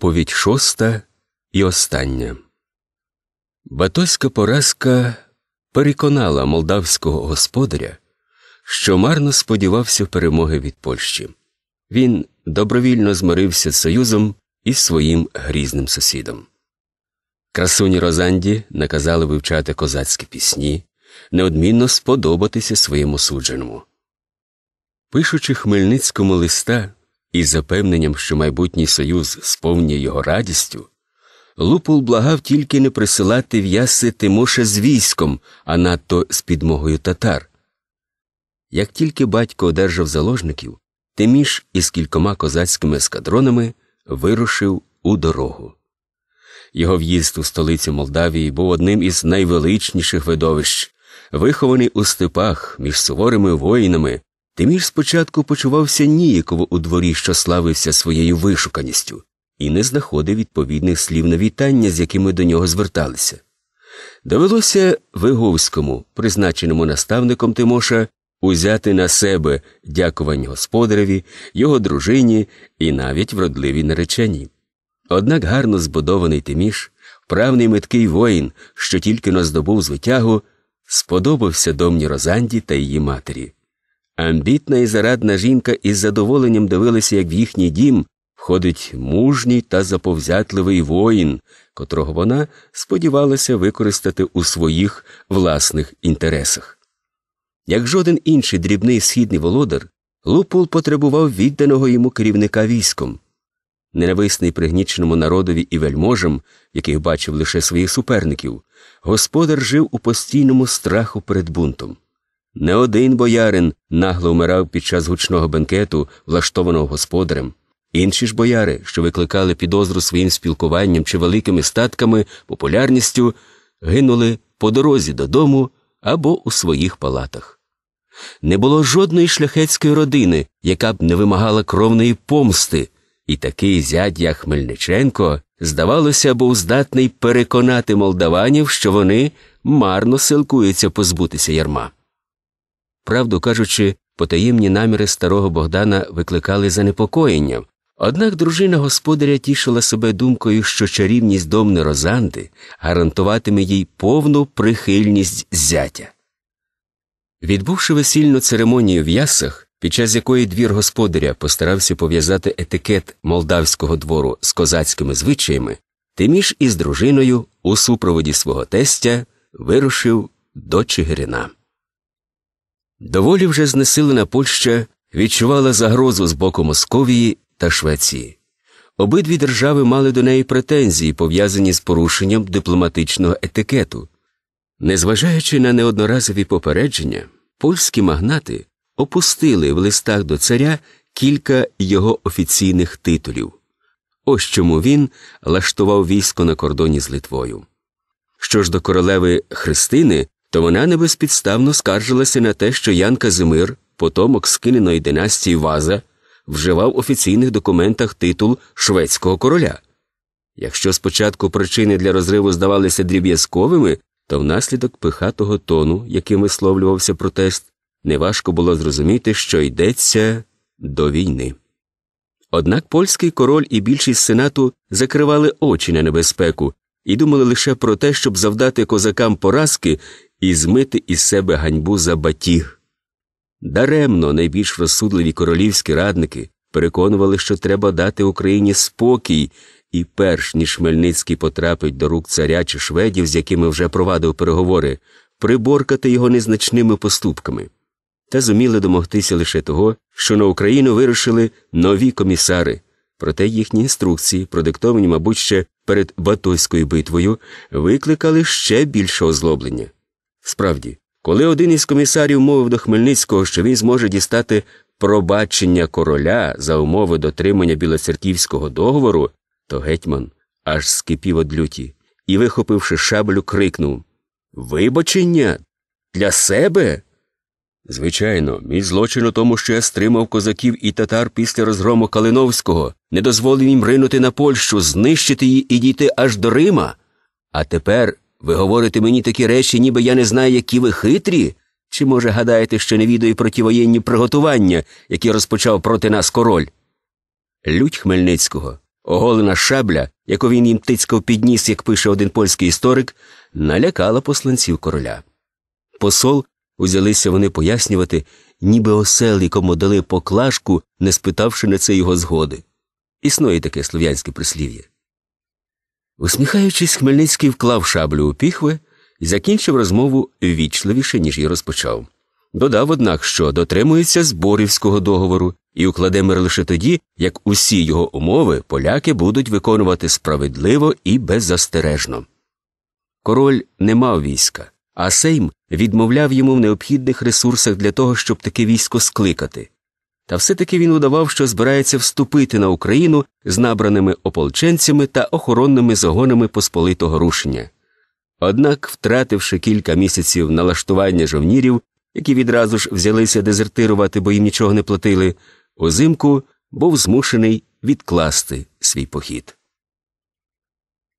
Оповідь шоста і остання. Батоська поразка переконала молдавського господаря, що марно сподівався перемоги від Польщі. Він добровільно змирився з союзом із своїм грізним сусідом. Красуні Розанді наказали вивчати козацькі пісні, неодмінно сподобатися своєму судженому. Пишучи Хмельницькому листа і запевненням, що майбутній союз сповнює його радістю, Лупул благав тільки не присилати в'яси Тимоша з військом, а надто з підмогою татар. Як тільки батько одержав заложників, Тиміш із кількома козацькими ескадронами вирушив у дорогу. Його в'їзд у столицю Молдавії був одним із найвеличніших видовищ, вихований у степах між суворими воїнами, Тиміш спочатку почувався ніяково у дворі, що славився своєю вишуканістю, і не знаходив відповідних слів на вітання, з якими до нього зверталися. Довелося Виговському, призначеному наставником Тимоша, узяти на себе дякувань господареві, його дружині і навіть вродливій нареченій. Однак гарно збудований Тиміш, правний меткий воїн, що тільки наздобув звитягу, сподобався домні Розанді та її матері. Амбітна і зарадна жінка із задоволенням дивилася, як в їхній дім входить мужній та заповзятливий воїн, котрого вона сподівалася використати у своїх власних інтересах. Як жоден інший дрібний східний володар, Лупул потребував відданого йому керівника військом. Ненависний пригніченому народові і вельможам, яких бачив лише своїх суперників, господар жив у постійному страху перед бунтом. Не один боярин нагло вмирав під час гучного бенкету, влаштованого господарем. Інші ж бояри, що викликали підозру своїм спілкуванням чи великими статками, популярністю, гинули по дорозі додому або у своїх палатах. Не було жодної шляхетської родини, яка б не вимагала кровної помсти, і такий зять, як Хмельниченко, здавалося, був здатний переконати молдаванів, що вони марно силкуються позбутися ярма. Правду кажучи, потаємні наміри старого Богдана викликали занепокоєння, однак дружина господаря тішила себе думкою, що чарівність домни Розанди гарантуватиме їй повну прихильність зятя. Відбувши весільну церемонію в ясах, під час якої двір господаря постарався пов'язати етикет молдавського двору з козацькими звичаями, Тиміш із дружиною у супроводі свого тестя вирушив до Чигирина. Доволі вже знесилена Польща відчувала загрозу з боку Московії та Швеції. Обидві держави мали до неї претензії, пов'язані з порушенням дипломатичного етикету. Незважаючи на неодноразові попередження, польські магнати опустили в листах до царя кілька його офіційних титулів. Ось чому він лаштував військо на кордоні з Литвою. Що ж до королеви Христини, то вона небезпідставно скаржилася на те, що Ян Казимир, потомок скиненої династії Ваза, вживав в офіційних документах титул шведського короля. Якщо спочатку причини для розриву здавалися дріб'язковими, то внаслідок пихатого тону, яким висловлювався протест, неважко було зрозуміти, що йдеться до війни. Однак польський король і більшість сенату закривали очі на небезпеку і думали лише про те, щоб завдати козакам поразки і змити із себе ганьбу за батіг. Даремно найбільш розсудливі королівські радники переконували, що треба дати Україні спокій, і, перш ніж Хмельницький потрапить до рук царя чи шведів, з якими вже провадив переговори, приборкати його незначними поступками. Та зуміли домогтися лише того, що на Україну вирушили нові комісари, проте їхні інструкції, продиктовані, мабуть, ще перед Батойською битвою, викликали ще більше озлоблення. Справді, коли один із комісарів мовив до Хмельницького, що він зможе дістати пробачення короля за умови дотримання білоцерківського договору, то гетьман аж скипів од люті і, вихопивши шаблю, крикнув Вибачення для себе? Звичайно, мій злочин у тому, що я стримав козаків і татар після розгрому Калиновського, не дозволив їм ринути на Польщу, знищити її і дійти аж до Рима. А тепер ви говорите мені такі речі, ніби я не знаю, які ви хитрі? Чи, може, гадаєте, що не відаю про ті воєнні приготування, які розпочав проти нас король? Лють Хмельницького, оголена шабля, яку він їм тицькав підніс, як пише один польський історик, налякала посланців короля. Посол узялися вони пояснювати, ніби осел, якому дали поклажку, не спитавши на це його згоди. Існує таке слов'янське прислів'я. Усміхаючись, Хмельницький вклав шаблю у піхви і закінчив розмову вічливіше, ніж її розпочав. Додав, однак, що дотримується зборівського договору і укладе мир лише тоді, як усі його умови поляки будуть виконувати справедливо і беззастережно. Король не мав війська, а Сейм відмовляв йому в необхідних ресурсах для того, щоб таке військо скликати. Та все-таки він удавав, що збирається вступити на Україну з набраними ополченцями та охоронними загонами посполитого рушення. Однак, втративши кілька місяців налаштування жовнірів, які відразу ж взялися дезертирувати, бо їм нічого не платили, узимку був змушений відкласти свій похід.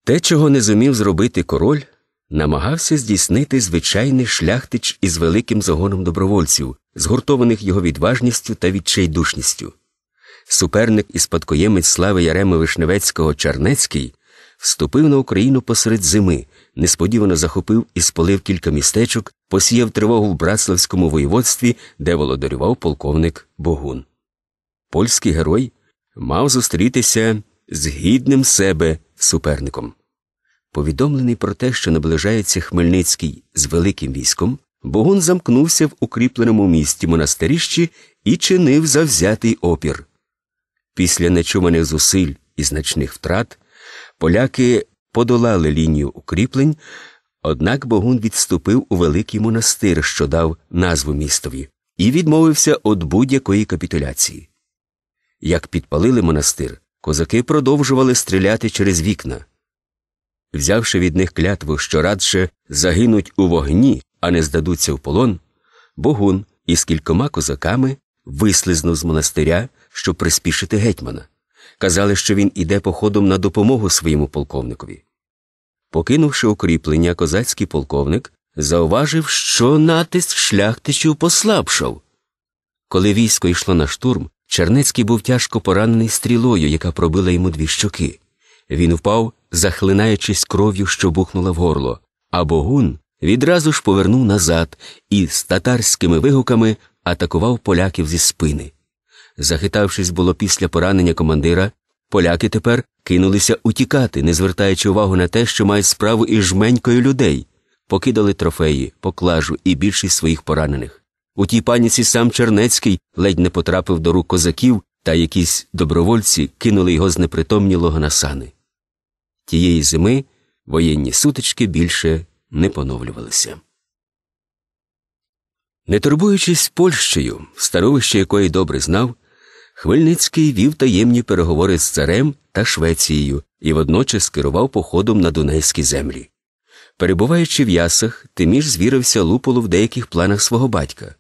Те, чого не зумів зробити король, намагався здійснити звичайний шляхтич із великим загоном добровольців згуртованих його відважністю та відчайдушністю. Суперник і спадкоємець слави Яреми Вишневецького Чарнецький вступив на Україну посеред зими, несподівано захопив і спалив кілька містечок, посіяв тривогу в братславському воєводстві, де володарював полковник Богун. Польський герой мав зустрітися з гідним себе суперником. Повідомлений про те, що наближається Хмельницький з великим військом, Богун замкнувся в укріпленому місті монастиріщі і чинив завзятий опір. Після нечуваних зусиль і значних втрат поляки подолали лінію укріплень, однак Богун відступив у великий монастир, що дав назву містові, і відмовився від будь-якої капітуляції. Як підпалили монастир, козаки продовжували стріляти через вікна. Взявши від них клятву, що радше загинуть у вогні, а не здадуться в полон, Богун із кількома козаками вислизнув з монастиря, щоб приспішити гетьмана. Казали, що він іде походом на допомогу своєму полковникові. Покинувши укріплення, козацький полковник зауважив, що натиск шляхтичів послабшав. Коли військо йшло на штурм, Чернецький був тяжко поранений стрілою, яка пробила йому дві щоки. Він впав, захлинаючись кров'ю, що бухнула в горло, а богун відразу ж повернув назад і з татарськими вигуками атакував поляків зі спини. Захитавшись, було після поранення командира, поляки тепер кинулися утікати, не звертаючи увагу на те, що мають справу із жменькою людей, покидали трофеї, поклажу і більшість своїх поранених. У тій паніці сам Чернецький ледь не потрапив до рук козаків, та якісь добровольці кинули його з непритомнілого на сани. Тієї зими воєнні сутички більше не поновлювалися. Не турбуючись Польщею, старовище якої добре знав, Хмельницький вів таємні переговори з царем та Швецією і водночас керував походом на Дунайські землі. Перебуваючи в ясах, Тиміш звірився луполу в деяких планах свого батька.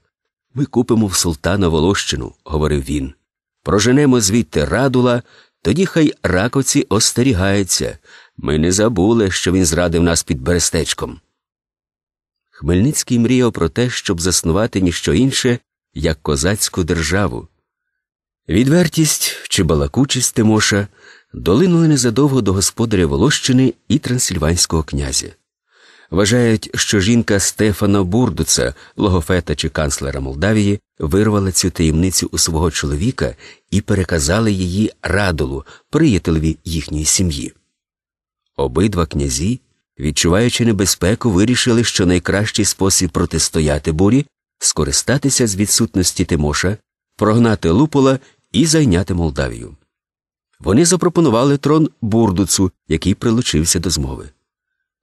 Ми купимо в султана Волощину, говорив він. Проженемо звідти радула, тоді хай ракоці остерігаються, ми не забули, що він зрадив нас під Берестечком. Хмельницький мріяв про те, щоб заснувати ніщо інше, як козацьку державу. Відвертість чи балакучість Тимоша долинули незадовго до господаря Волощини і трансильванського князя. Вважають, що жінка Стефана Бурдуца, логофета чи канцлера Молдавії, вирвала цю таємницю у свого чоловіка і переказала її радолу, приятелеві їхньої сім'ї. Обидва князі, відчуваючи небезпеку, вирішили, що найкращий спосіб протистояти бурі скористатися з відсутності Тимоша, прогнати Лупола і зайняти Молдавію. Вони запропонували трон Бурдуцу, який прилучився до змови.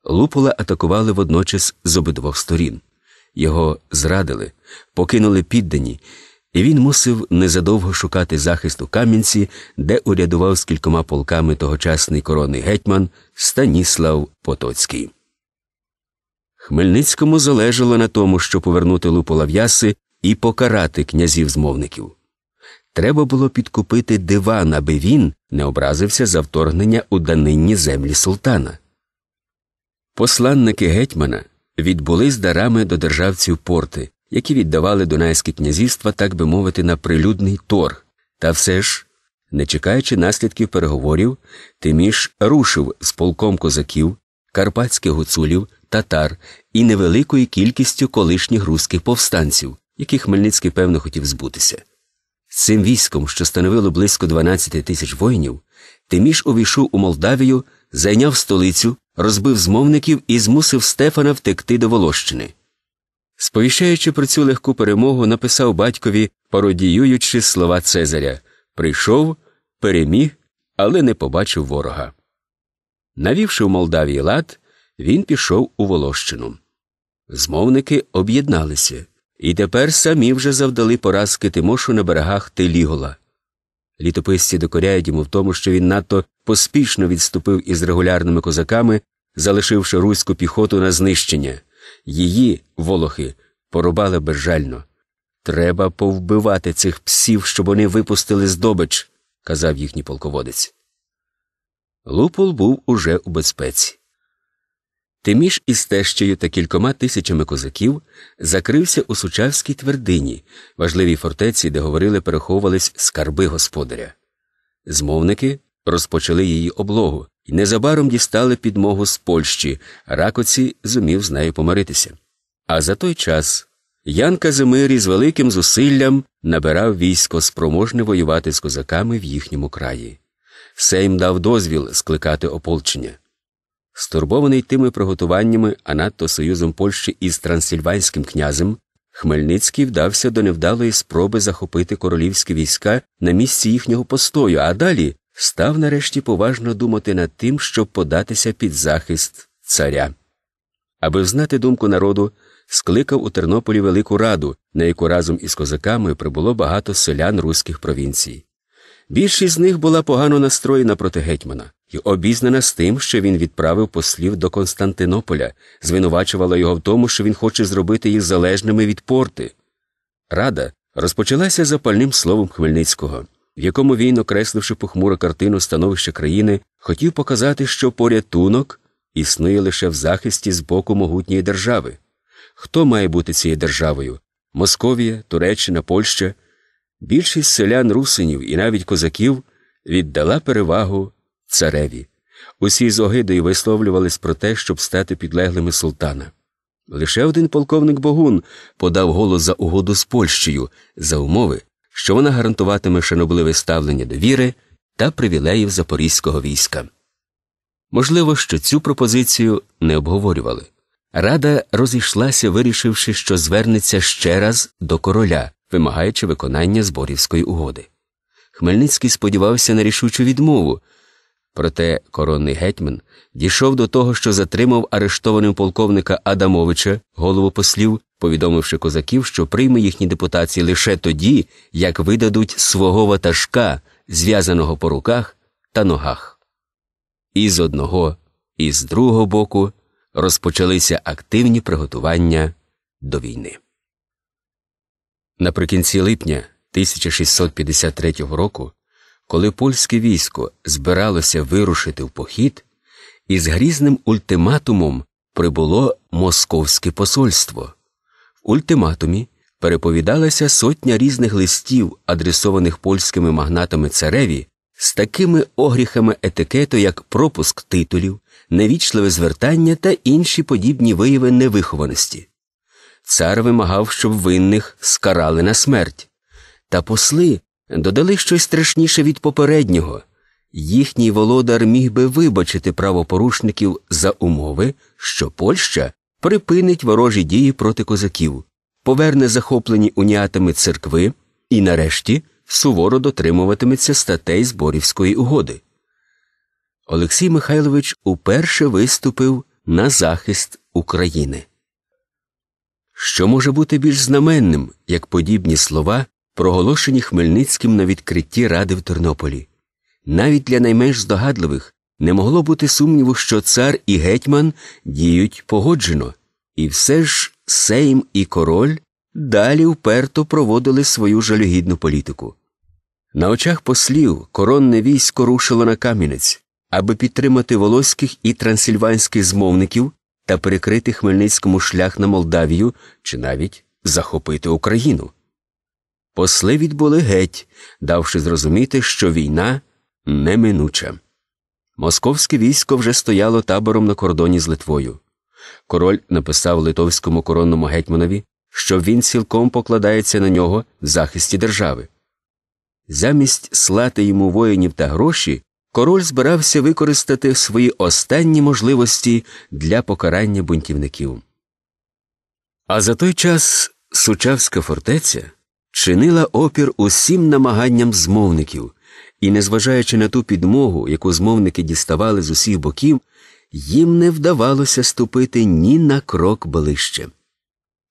Лупола атакували водночас з обидвох сторін. Його зрадили, покинули піддані і він мусив незадовго шукати захист у Кам'янці, де урядував з кількома полками тогочасний коронний гетьман Станіслав Потоцький. Хмельницькому залежало на тому, що повернути луполав'яси і покарати князів змовників. Треба було підкупити диван, аби він не образився за вторгнення у данинні землі султана. Посланники гетьмана відбули з дарами до державців порти, які віддавали Дунайське князівство, так би мовити, на прилюдний торг. Та все ж, не чекаючи наслідків переговорів, Тиміш рушив з полком козаків, карпатських гуцулів, татар і невеликою кількістю колишніх руських повстанців, яких Хмельницький певно хотів збутися. З цим військом, що становило близько 12 тисяч воїнів, Тиміш увійшов у Молдавію, зайняв столицю, розбив змовників і змусив Стефана втекти до Волощини. Сповіщаючи про цю легку перемогу, написав батькові, пародіюючи слова Цезаря прийшов, переміг, але не побачив ворога. Навівши в Молдавії лад, він пішов у Волощину. Змовники об'єдналися і тепер самі вже завдали поразки Тимошу на берегах Телігола. Літописці докоряють йому в тому, що він надто поспішно відступив із регулярними козаками, залишивши руську піхоту на знищення її волохи порубали безжально. Треба повбивати цих псів, щоб вони випустили здобич, казав їхній полководець. Лупол був уже у безпеці. Тиміш із тещею та кількома тисячами козаків закрився у сучавській твердині, важливій фортеці, де говорили, переховувались скарби господаря. Змовники розпочали її облогу і незабаром дістали підмогу з Польщі, Ракоці зумів з нею помиритися. А за той час Ян Казимирі з великим зусиллям набирав військо спроможне воювати з козаками в їхньому краї. Сейм дав дозвіл скликати ополчення. Стурбований тими приготуваннями, а надто союзом Польщі із трансильванським князем, Хмельницький вдався до невдалої спроби захопити королівські війська на місці їхнього постою, а далі став нарешті поважно думати над тим, щоб податися під захист царя. Аби знати думку народу, скликав у Тернополі Велику Раду, на яку разом із козаками прибуло багато селян руських провінцій. Більшість з них була погано настроєна проти гетьмана і обізнана з тим, що він відправив послів до Константинополя, звинувачувала його в тому, що він хоче зробити їх залежними від порти. Рада розпочалася запальним словом Хмельницького в якому він, окресливши похмуру картину становища країни, хотів показати, що порятунок існує лише в захисті з боку могутньої держави. Хто має бути цією державою? Московія, Туреччина, Польща. Більшість селян русинів і навіть козаків віддала перевагу цареві. Усі з огидою висловлювались про те, щоб стати підлеглими султана. Лише один полковник Богун подав голос за угоду з Польщею за умови, що вона гарантуватиме шанобливе ставлення до віри та привілеїв запорізького війська. Можливо, що цю пропозицію не обговорювали. Рада розійшлася, вирішивши, що звернеться ще раз до короля, вимагаючи виконання зборівської угоди. Хмельницький сподівався на рішучу відмову. Проте коронний гетьман дійшов до того, що затримав арештованим полковника Адамовича, голову послів, повідомивши козаків, що прийме їхні депутації лише тоді, як видадуть свого ватажка, зв'язаного по руках та ногах. І з одного, і з другого боку розпочалися активні приготування до війни. Наприкінці липня 1653 року коли польське військо збиралося вирушити в похід, із грізним ультиматумом прибуло московське посольство. В ультиматумі переповідалася сотня різних листів, адресованих польськими магнатами цареві, з такими огріхами етикету, як пропуск титулів, невічливе звертання та інші подібні вияви невихованості. Цар вимагав, щоб винних скарали на смерть. Та посли додали щось страшніше від попереднього їхній володар міг би вибачити правопорушників за умови, що Польща припинить ворожі дії проти козаків, поверне захоплені уніатами церкви і, нарешті, суворо дотримуватиметься статей зборівської угоди. Олексій Михайлович уперше виступив на захист України. Що може бути більш знаменним, як подібні слова проголошені Хмельницьким на відкритті ради в Тернополі. Навіть для найменш здогадливих не могло бути сумніву, що цар і гетьман діють погоджено, і все ж Сейм і король далі вперто проводили свою жалюгідну політику. На очах послів коронне військо рушило на Кам'янець, аби підтримати волоських і трансильванських змовників та перекрити Хмельницькому шлях на Молдавію чи навіть захопити Україну. Посли відбули геть, давши зрозуміти, що війна неминуча. Московське військо вже стояло табором на кордоні з Литвою. Король написав литовському коронному гетьманові, що він цілком покладається на нього в захисті держави. Замість слати йому воїнів та гроші, король збирався використати свої останні можливості для покарання бунтівників. А за той час Сучавська фортеця чинила опір усім намаганням змовників, і, незважаючи на ту підмогу, яку змовники діставали з усіх боків, їм не вдавалося ступити ні на крок ближче.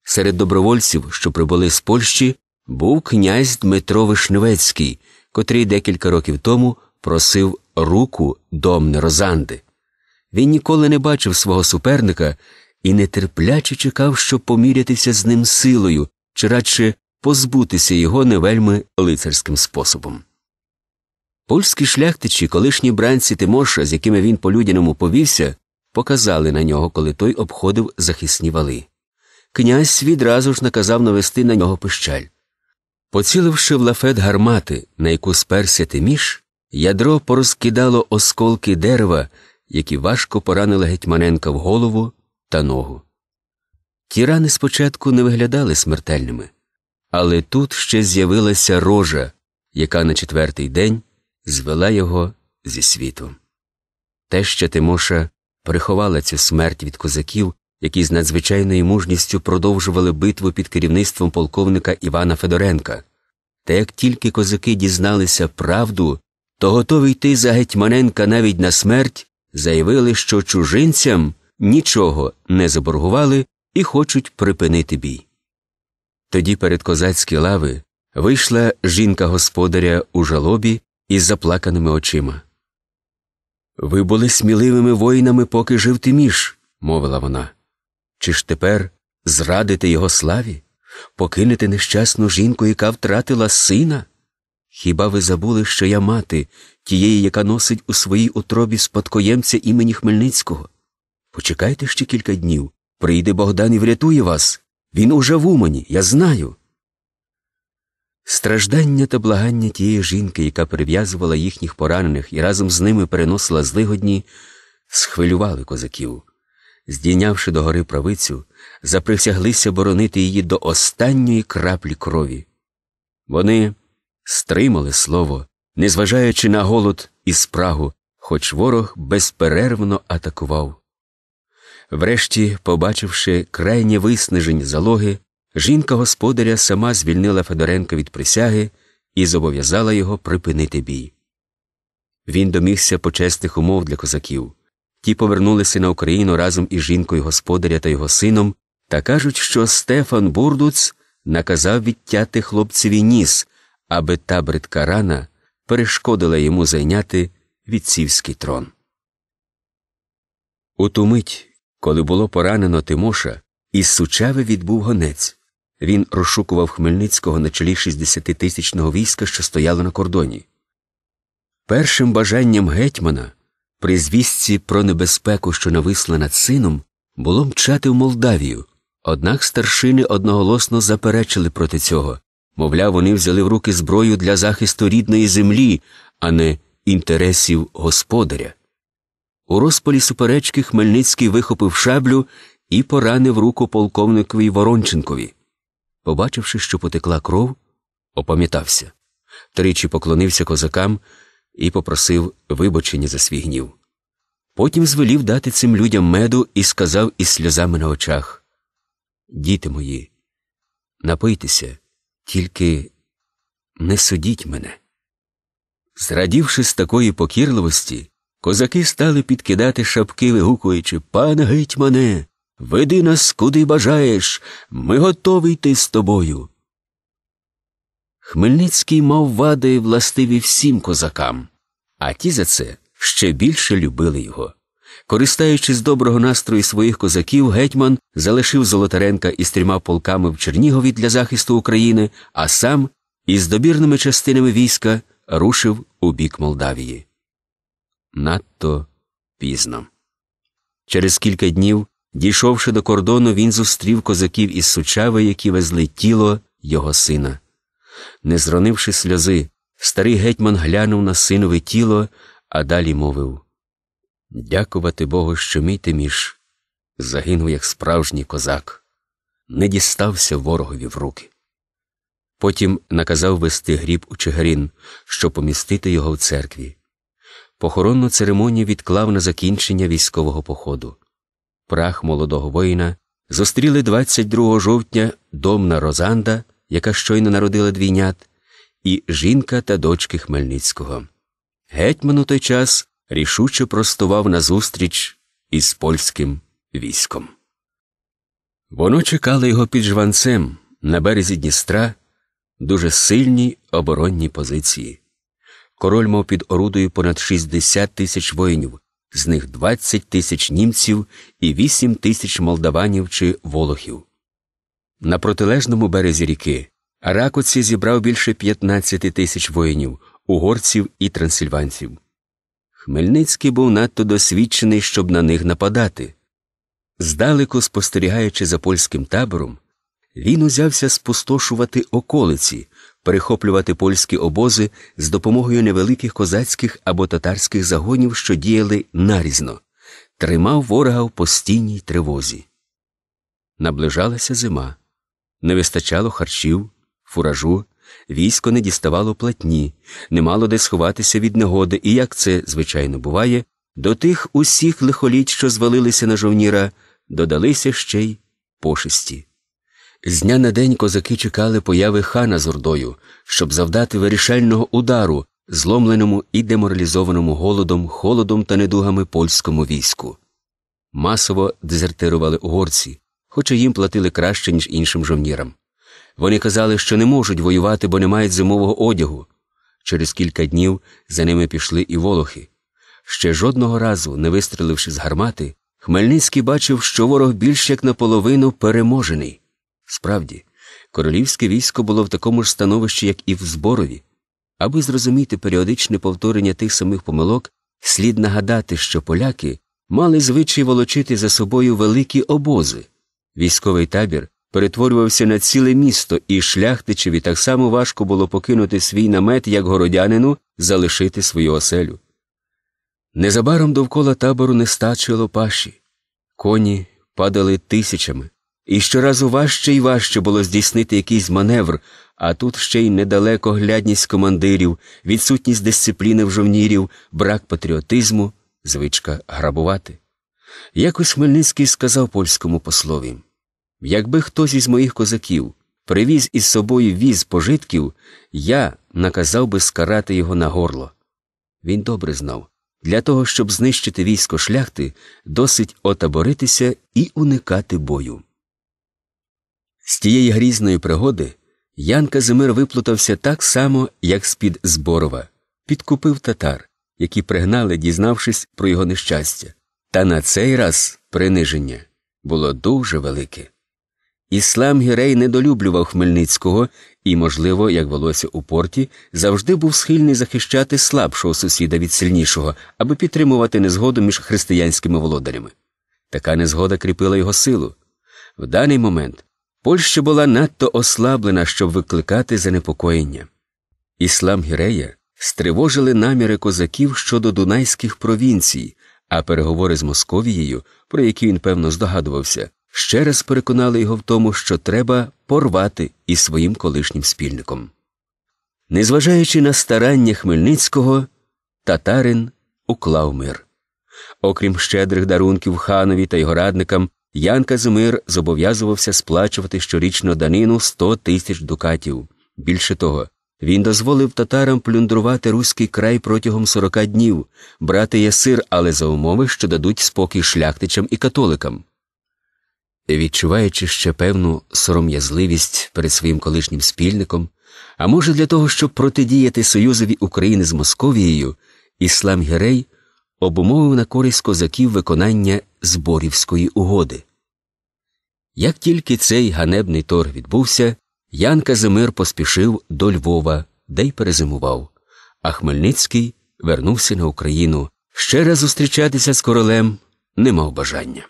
Серед добровольців, що прибули з Польщі, був князь Дмитро Вишневецький, котрий декілька років тому просив руку домни Розанди. Він ніколи не бачив свого суперника і нетерпляче чекав, щоб помірятися з ним силою, чи радше позбутися його не вельми лицарським способом. Польські шляхтичі, колишні бранці Тимоша, з якими він по людяному повівся, показали на нього, коли той обходив захисні вали. Князь відразу ж наказав навести на нього пищаль. Поціливши в лафет гармати, на яку сперся тиміш, ядро порозкидало осколки дерева, які важко поранили Гетьманенка в голову та ногу. Ті рани спочатку не виглядали смертельними. Але тут ще з'явилася рожа, яка на четвертий день звела його зі світу. Теща Тимоша приховала цю смерть від козаків, які з надзвичайною мужністю продовжували битву під керівництвом полковника Івана Федоренка. Та як тільки козаки дізналися правду, то готові йти за Гетьманенка навіть на смерть, заявили, що чужинцям нічого не заборгували і хочуть припинити бій. Тоді перед козацькі лави вийшла жінка господаря у жалобі із заплаканими очима. Ви були сміливими воїнами, поки жив тиміш, мовила вона. Чи ж тепер зрадите його славі, покинете нещасну жінку, яка втратила сина? Хіба ви забули, що я мати, тієї, яка носить у своїй утробі спадкоємця імені Хмельницького? Почекайте ще кілька днів. Прийде Богдан і врятує вас. Він уже в умані, я знаю. Страждання та благання тієї жінки, яка прив'язувала їхніх поранених і разом з ними переносила злигодні, схвилювали козаків. Здійнявши до гори правицю, заприсяглися боронити її до останньої краплі крові. Вони стримали слово, незважаючи на голод і спрагу, хоч ворог безперервно атакував. Врешті, побачивши крайні виснажені залоги, жінка господаря сама звільнила Федоренка від присяги і зобов'язала його припинити бій. Він домігся почесних умов для козаків. Ті повернулися на Україну разом із жінкою господаря та його сином та кажуть, що Стефан Бурдуц наказав відтяти хлопцеві ніс, аби та бридка рана перешкодила йому зайняти віцівський трон. У ту мить коли було поранено Тимоша, із Сучави відбув гонець. Він розшукував Хмельницького на чолі 60-тисячного війська, що стояло на кордоні. Першим бажанням гетьмана, при звістці про небезпеку, що нависла над сином, було мчати в Молдавію, однак старшини одноголосно заперечили проти цього мовляв, вони взяли в руки зброю для захисту рідної землі, а не інтересів господаря. У розпалі суперечки Хмельницький вихопив шаблю і поранив руку полковникові Воронченкові. Побачивши, що потекла кров, опам'ятався. Тричі поклонився козакам і попросив вибачення за свій гнів. Потім звелів дати цим людям меду і сказав із сльозами на очах Діти мої, напийтеся, тільки не судіть мене. Зрадівши з такої покірливості, Козаки стали підкидати шапки, вигукуючи Пане гетьмане, веди нас куди бажаєш, ми готові йти з тобою. Хмельницький мав вади властиві всім козакам, а ті за це ще більше любили його. Користаючись доброго настрою своїх козаків, гетьман залишив Золотаренка із трьома полками в Чернігові для захисту України, а сам із добірними частинами війська рушив у бік Молдавії надто пізно. Через кілька днів, дійшовши до кордону, він зустрів козаків із Сучави, які везли тіло його сина. Не зронивши сльози, старий гетьман глянув на синове тіло, а далі мовив Дякувати Богу, що мій тиміш загинув як справжній козак, не дістався ворогові в руки. Потім наказав вести гріб у Чигирин, щоб помістити його в церкві похоронну церемонію відклав на закінчення військового походу. Прах молодого воїна зустріли 22 жовтня домна Розанда, яка щойно народила двійнят, і жінка та дочки Хмельницького. Гетьман у той час рішуче простував на зустріч із польським військом. Воно чекало його під жванцем на березі Дністра дуже сильні оборонні позиції. Король мав під орудою понад 60 тисяч воїнів, з них 20 тисяч німців і 8 тисяч молдаванів чи волохів. На протилежному березі ріки Ракоці зібрав більше 15 тисяч воїнів, угорців і трансильванців. Хмельницький був надто досвідчений, щоб на них нападати. Здалеку спостерігаючи за польським табором, він узявся спустошувати околиці, перехоплювати польські обози з допомогою невеликих козацьких або татарських загонів, що діяли нарізно, тримав ворога в постійній тривозі. Наближалася зима, не вистачало харчів, фуражу, військо не діставало платні, не мало де сховатися від негоди, і, як це звичайно буває, до тих усіх лихоліть, що звалилися на жовніра, додалися ще й пошисті. З дня на день козаки чекали появи хана з Ордою, щоб завдати вирішального удару, зломленому і деморалізованому голодом, холодом та недугами польському війську. Масово дезертирували угорці, хоча їм платили краще, ніж іншим жовнірам. Вони казали, що не можуть воювати, бо не мають зимового одягу. Через кілька днів за ними пішли і волохи. Ще жодного разу, не вистріливши з гармати, Хмельницький бачив, що ворог більш як наполовину переможений. Справді, королівське військо було в такому ж становищі, як і в зборові. Аби зрозуміти періодичне повторення тих самих помилок, слід нагадати, що поляки мали звичай волочити за собою великі обози. Військовий табір перетворювався на ціле місто, і шляхтичеві так само важко було покинути свій намет, як городянину, залишити свою оселю. Незабаром довкола табору не стачило паші, коні падали тисячами. І щоразу важче і важче було здійснити якийсь маневр, а тут ще й недалеко глядність командирів, відсутність дисципліни в жовнірів, брак патріотизму, звичка грабувати. Якось Хмельницький сказав польському послові якби хтось із моїх козаків привіз із собою віз пожитків, я наказав би скарати його на горло. Він добре знав. Для того, щоб знищити військо шляхти, досить отаборитися і уникати бою. З тієї грізної пригоди Ян Казимир виплутався так само, як з-під Зборова, підкупив татар, які пригнали, дізнавшись про його нещастя. Та на цей раз приниження було дуже велике. Іслам Гірей недолюблював Хмельницького і, можливо, як велося у порті, завжди був схильний захищати слабшого сусіда від сильнішого, аби підтримувати незгоду між християнськими володарями. Така незгода кріпила його силу. В даний момент Польща була надто ослаблена, щоб викликати занепокоєння. Іслам Гірея стривожили наміри козаків щодо дунайських провінцій, а переговори з Московією, про які він певно здогадувався, ще раз переконали його в тому, що треба порвати із своїм колишнім спільником. Незважаючи на старання Хмельницького, татарин уклав мир. Окрім щедрих дарунків ханові та його радникам, Ян Казимир зобов'язувався сплачувати щорічно данину 100 тисяч дукатів. Більше того, він дозволив татарам плюндрувати руський край протягом 40 днів, брати ясир, але за умови, що дадуть спокій шляхтичам і католикам. Відчуваючи ще певну сором'язливість перед своїм колишнім спільником, а може, для того, щоб протидіяти Союзові України з Московією, Іслам Герей обумовив на користь козаків виконання зборівської угоди. Як тільки цей ганебний торг відбувся, Ян Казимир поспішив до Львова, де й перезимував, а Хмельницький вернувся на Україну. Ще раз зустрічатися з королем не мав бажання.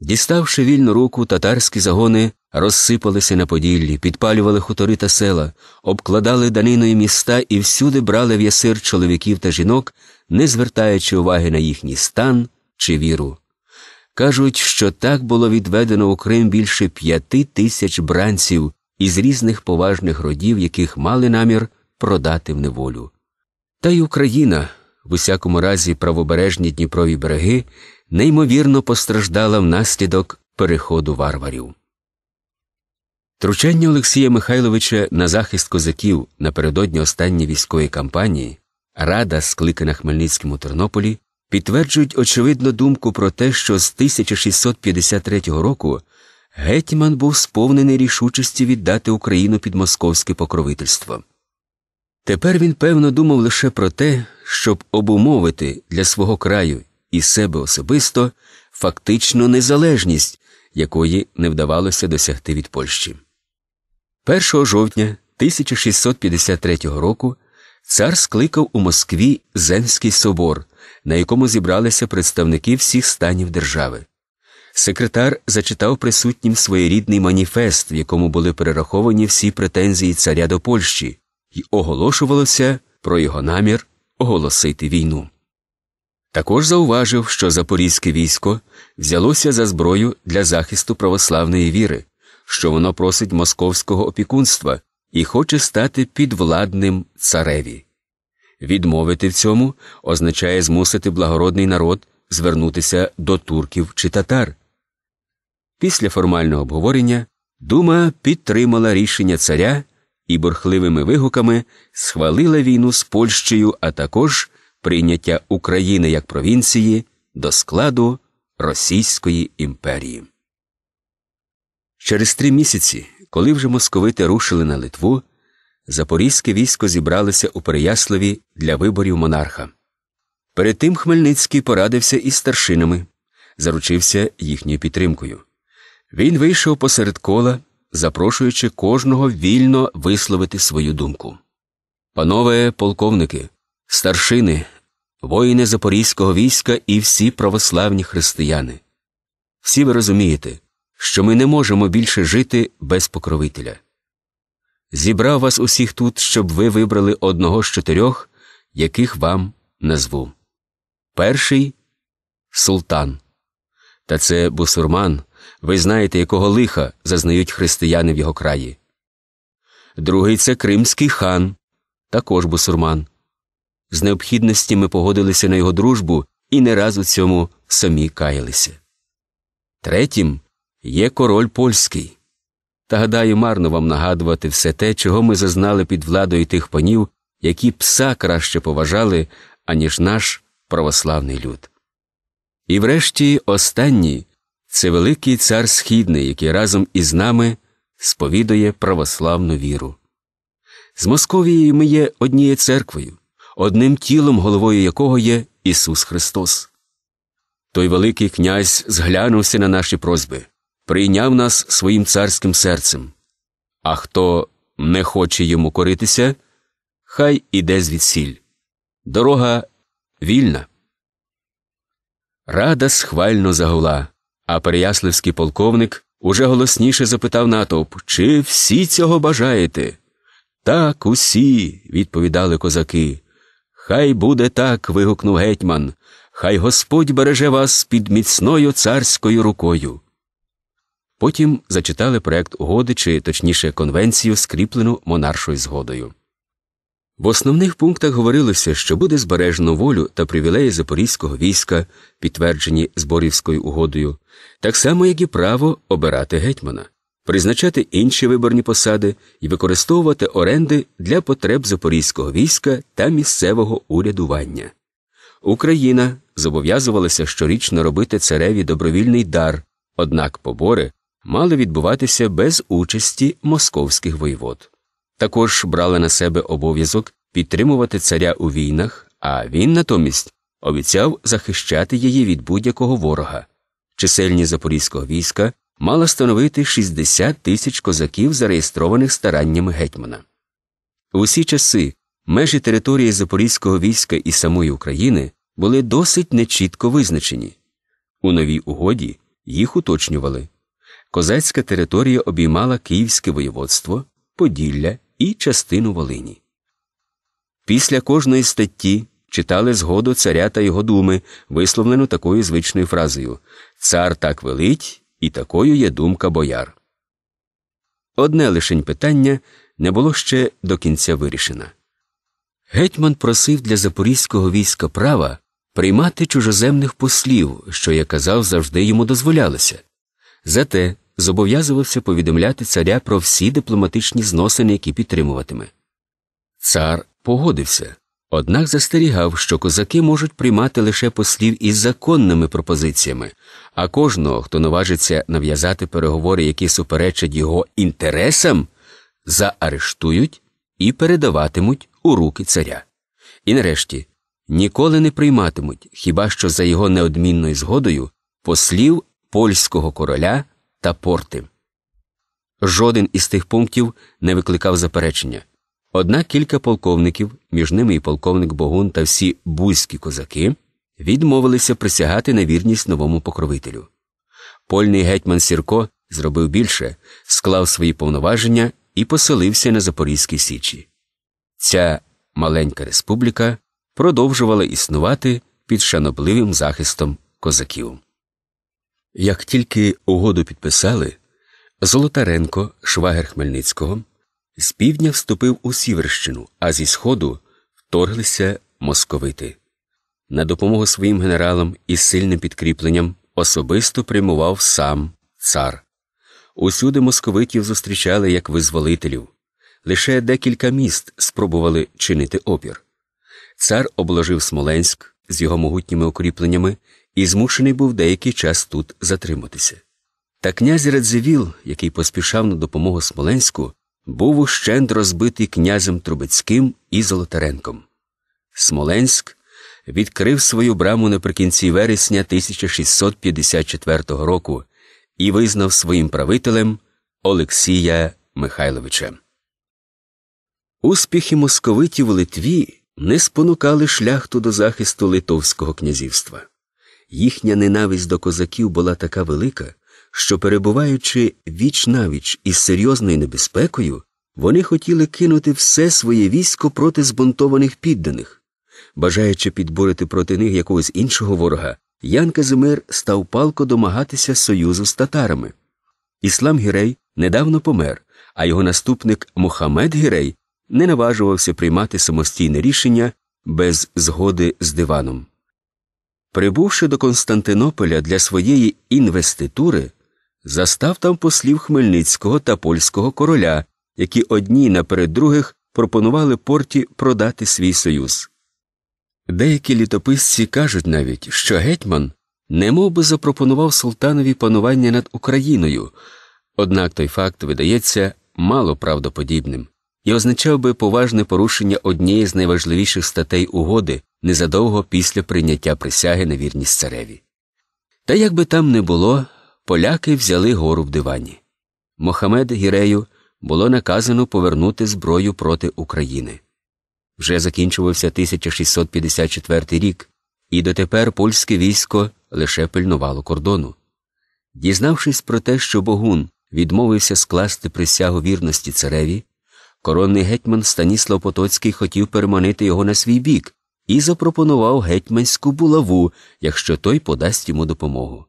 Діставши вільну руку, татарські загони розсипалися на Поділлі, підпалювали хутори та села, обкладали даниною міста і всюди брали в ясир чоловіків та жінок, не звертаючи уваги на їхній стан чи віру. Кажуть, що так було відведено у Крим більше п'яти тисяч бранців із різних поважних родів, яких мали намір продати в неволю. Та й Україна, в усякому разі, правобережні Дніпрові береги неймовірно постраждала внаслідок переходу варварів. Тручання Олексія Михайловича на захист козаків напередодні останньої військової кампанії рада, скликана Хмельницьким у Тернополі, підтверджують очевидну думку про те, що з 1653 року гетьман був сповнений рішучості віддати Україну під московське покровительство. Тепер він певно думав лише про те, щоб обумовити для свого краю і себе особисто фактично незалежність, якої не вдавалося досягти від Польщі. 1 жовтня 1653 року цар скликав у Москві Зенський собор, на якому зібралися представники всіх станів держави. Секретар зачитав присутнім своєрідний маніфест, в якому були перераховані всі претензії царя до Польщі, і оголошувалося про його намір оголосити війну. Також зауважив, що запорізьке військо взялося за зброю для захисту православної віри, що воно просить московського опікунства і хоче стати підвладним цареві. Відмовити в цьому означає змусити благородний народ звернутися до турків чи татар. Після формального обговорення дума підтримала рішення царя і бурхливими вигуками схвалила війну з Польщею, а також прийняття України як провінції до складу Російської імперії. Через три місяці, коли вже московити рушили на Литву, запорізьке військо зібралося у Переяславі для виборів монарха. Перед тим Хмельницький порадився із старшинами, заручився їхньою підтримкою. Він вийшов посеред кола, запрошуючи кожного вільно висловити свою думку. Панове полковники, старшини, воїни запорізького війська і всі православні християни. Всі ви розумієте, що ми не можемо більше жити без покровителя. Зібрав вас усіх тут, щоб ви вибрали одного з чотирьох, яких вам назву. Перший султан. Та це бусурман, ви знаєте, якого лиха зазнають християни в його краї. Другий це кримський хан, також бусурман. З необхідності ми погодилися на його дружбу і не раз у цьому самі каялися. Третім є король польський. Та гадаю, марно вам нагадувати все те, чого ми зазнали під владою тих панів, які пса краще поважали, аніж наш православний люд. І врешті останній це Великий Цар Східний, який разом із нами сповідує православну віру. З Московією ми є однією церквою одним тілом, головою якого є Ісус Христос. Той Великий Князь зглянувся на наші просьби, прийняв нас своїм царським серцем. А хто не хоче йому коритися, хай іде звідсіль. Дорога вільна. Рада схвально загула, а переясливський полковник уже голосніше запитав натовп Чи всі цього бажаєте? Так, усі, відповідали козаки. Хай буде так. вигукнув гетьман. Хай Господь береже вас під міцною царською рукою. Потім зачитали проект угоди чи, точніше, конвенцію, скріплену монаршою згодою. В основних пунктах говорилося, що буде збережено волю та привілеї запорізького війська, підтверджені зборівською угодою, так само, як і право обирати гетьмана призначати інші виборні посади і використовувати оренди для потреб запорізького війська та місцевого урядування. Україна зобов'язувалася щорічно робити цареві добровільний дар, однак побори мали відбуватися без участі московських воєвод. Також брали на себе обов'язок підтримувати царя у війнах, а він натомість обіцяв захищати її від будь-якого ворога. Чисельні запорізького війська мала становити 60 тисяч козаків, зареєстрованих стараннями гетьмана. У Усі часи межі території запорізького війська і самої України були досить нечітко визначені. У новій угоді їх уточнювали. Козацька територія обіймала Київське воєводство, Поділля і частину Волині. Після кожної статті читали згоду царя та його думи, висловлену такою звичною фразою Цар так велить, і такою є думка бояр. Одне лишень питання не було ще до кінця вирішено. Гетьман просив для запорізького війська права приймати чужоземних послів, що, я казав, завжди йому дозволялося, зате зобов'язувався повідомляти царя про всі дипломатичні зносини, які підтримуватиме. Цар погодився. Однак застерігав, що козаки можуть приймати лише послів із законними пропозиціями, а кожного, хто наважиться нав'язати переговори, які суперечать його інтересам, заарештують і передаватимуть у руки царя. І нарешті ніколи не прийматимуть, хіба що за його неодмінною згодою, послів польського короля та порти. Жоден із тих пунктів не викликав заперечення. Однак кілька полковників, між ними і полковник Богун та всі бузькі козаки, відмовилися присягати на вірність новому покровителю. Польний гетьман Сірко зробив більше, склав свої повноваження і поселився на Запорізькій Січі. Ця маленька республіка продовжувала існувати під шанобливим захистом козаків. Як тільки угоду підписали, Золотаренко, швагер Хмельницького. З півдня вступив у Сіверщину, а зі сходу вторглися московити. На допомогу своїм генералам і сильним підкріпленням особисто прямував сам цар. Усюди московитів зустрічали як визволителів. Лише декілька міст спробували чинити опір. Цар обложив Смоленськ з його могутніми укріпленнями і змушений був деякий час тут затриматися. Та князь Радзивіл, який поспішав на допомогу Смоленську, був ущент розбитий князем Трубецьким і Золотаренком. Смоленськ відкрив свою браму наприкінці вересня 1654 року і визнав своїм правителем Олексія Михайловича. Успіхи московитів у Литві не спонукали шляхту до захисту Литовського князівства. Їхня ненависть до козаків була така велика, що, перебуваючи віч навіч із серйозною небезпекою, вони хотіли кинути все своє військо проти збунтованих підданих. Бажаючи підборити проти них якогось іншого ворога, Ян Казимир став палко домагатися союзу з татарами. Іслам Гірей недавно помер, а його наступник Мохамед Гірей не наважувався приймати самостійне рішення без згоди з диваном. Прибувши до Константинополя для своєї інвеститури, застав там послів Хмельницького та польського короля, які одні наперед других пропонували порті продати свій союз. Деякі літописці кажуть навіть, що гетьман не би запропонував султанові панування над Україною, однак той факт видається мало правдоподібним і означав би поважне порушення однієї з найважливіших статей угоди незадовго після прийняття присяги на вірність цареві. Та як би там не було, поляки взяли гору в дивані. Мохамед Гірею було наказано повернути зброю проти України. Вже закінчувався 1654 рік, і дотепер польське військо лише пильнувало кордону. Дізнавшись про те, що Богун відмовився скласти присягу вірності цареві, коронний гетьман Станіслав Потоцький хотів переманити його на свій бік і запропонував гетьманську булаву, якщо той подасть йому допомогу.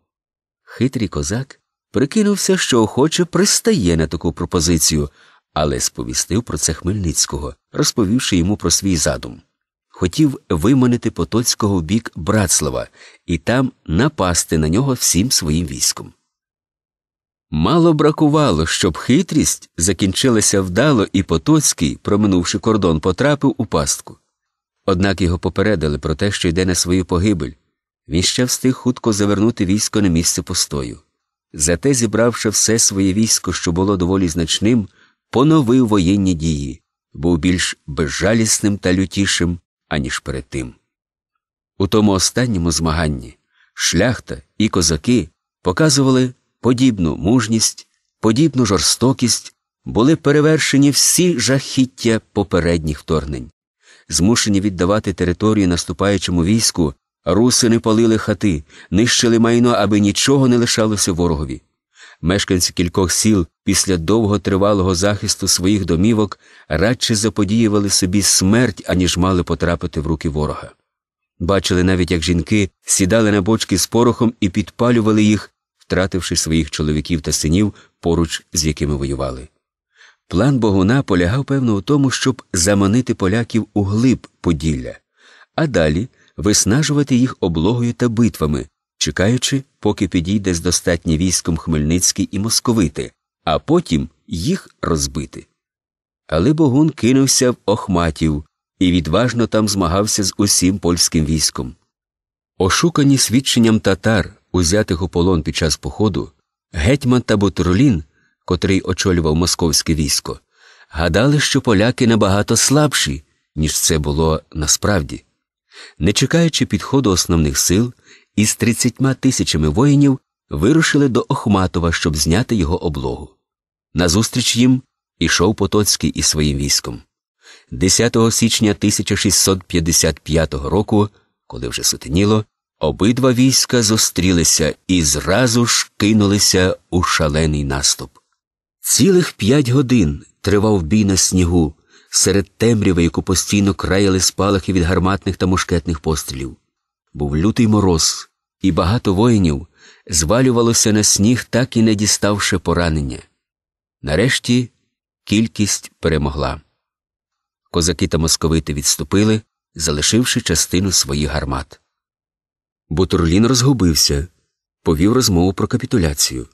Хитрий козак прикинувся, що охоче пристає на таку пропозицію, але сповістив про це Хмельницького, розповівши йому про свій задум. Хотів виманити Потоцького в бік Братслава і там напасти на нього всім своїм військом. Мало бракувало, щоб хитрість закінчилася вдало, і Потоцький, проминувши кордон, потрапив у пастку. Однак його попередили про те, що йде на свою погибель. Він ще встиг хутко завернути військо на місце постою. Зате, зібравши все своє військо, що було доволі значним, поновив воєнні дії, був більш безжалісним та лютішим, аніж перед тим. У тому останньому змаганні шляхта і козаки показували подібну мужність, подібну жорстокість, були перевершені всі жахіття попередніх вторгнень, змушені віддавати територію наступаючому війську. Руси не палили хати, нищили майно, аби нічого не лишалося ворогові. Мешканці кількох сіл після довготривалого захисту своїх домівок радше заподіювали собі смерть, аніж мали потрапити в руки ворога. Бачили навіть, як жінки сідали на бочки з порохом і підпалювали їх, втративши своїх чоловіків та синів, поруч з якими воювали. План Богуна полягав певно у тому, щоб заманити поляків у глиб Поділля, а далі виснажувати їх облогою та битвами, чекаючи, поки підійде з достатньо військом Хмельницький і московити, а потім їх розбити. Але Богун кинувся в Охматів і відважно там змагався з усім польським військом. Ошукані свідченням татар, узятих у полон під час походу, гетьман та Бутурлін, котрий очолював московське військо, гадали, що поляки набагато слабші, ніж це було насправді не чекаючи підходу основних сил, із 30 тисячами воїнів вирушили до Охматова, щоб зняти його облогу. Назустріч їм ішов Потоцький із своїм військом. 10 січня 1655 року, коли вже сутеніло, обидва війська зустрілися і зразу ж кинулися у шалений наступ. Цілих п'ять годин тривав бій на снігу серед темряви, яку постійно краяли спалахи від гарматних та мушкетних пострілів. Був лютий мороз, і багато воїнів звалювалося на сніг, так і не діставши поранення. Нарешті кількість перемогла. Козаки та московити відступили, залишивши частину своїх гармат. Бутурлін розгубився, повів розмову про капітуляцію.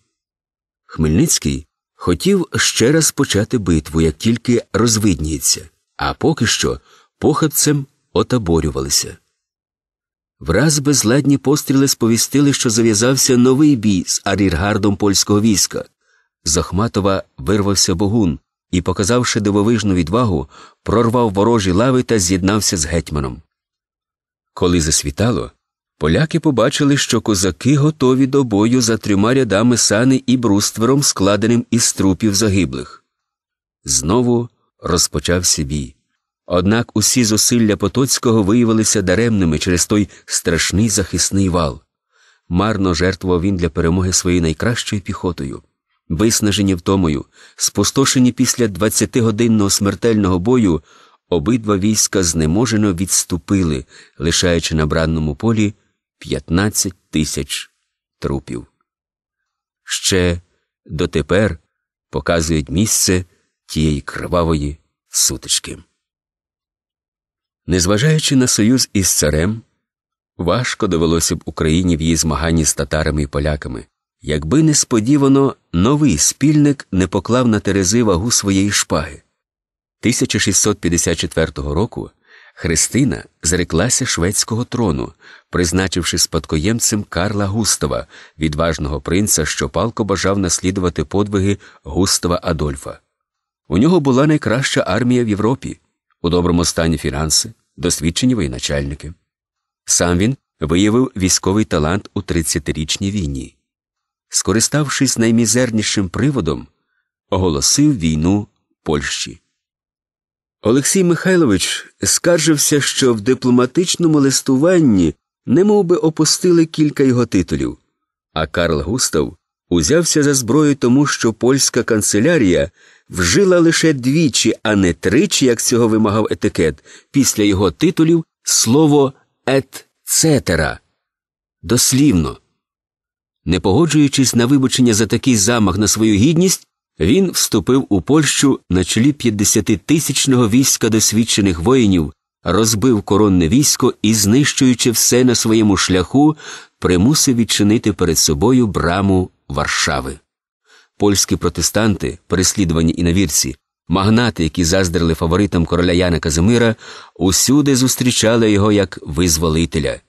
Хмельницький Хотів ще раз почати битву, як тільки розвидніється, а поки що похабцем отаборювалися. Враз безладні постріли сповістили, що зав'язався новий бій з аріргардом польського війська. З Охматова вирвався богун і, показавши дивовижну відвагу, прорвав ворожі лави та з'єднався з гетьманом. Коли засвітало, Поляки побачили, що козаки готові до бою за трьома рядами сани і бруствером, складеним із трупів загиблих. Знову розпочався бій. Однак усі зусилля Потоцького виявилися даремними через той страшний захисний вал. Марно жертвував він для перемоги своєю найкращою піхотою. Виснажені втомою, спустошені після 20-годинного смертельного бою, обидва війська знеможено відступили, лишаючи на бранному полі 15 тисяч трупів. Ще дотепер показують місце тієї кривавої сутички. Незважаючи на союз із царем, важко довелося б Україні в її змаганні з татарами і поляками, якби несподівано новий спільник не поклав на Терези вагу своєї шпаги. 1654 року. Христина зреклася шведського трону, призначивши спадкоємцем Карла Густава, відважного принца, що палко бажав наслідувати подвиги Густава Адольфа. У нього була найкраща армія в Європі, у доброму стані фінанси, досвідчені воєначальники. Сам він виявив військовий талант у 30-річній війні. Скориставшись наймізернішим приводом, оголосив війну Польщі. Олексій Михайлович скаржився, що в дипломатичному листуванні немов би опустили кілька його титулів, а Карл Густав узявся за зброю тому, що польська канцелярія вжила лише двічі, а не тричі, як цього вимагав етикет, після його титулів слово етцетера. Дослівно. Не погоджуючись на вибачення за такий замах на свою гідність, він вступив у Польщу на чолі 50-тисячного війська досвідчених воїнів, розбив коронне військо і, знищуючи все на своєму шляху, примусив відчинити перед собою браму Варшави. Польські протестанти, переслідувані інавірці, магнати, які заздрили фаворитам короля Яна Казимира, усюди зустрічали його як визволителя.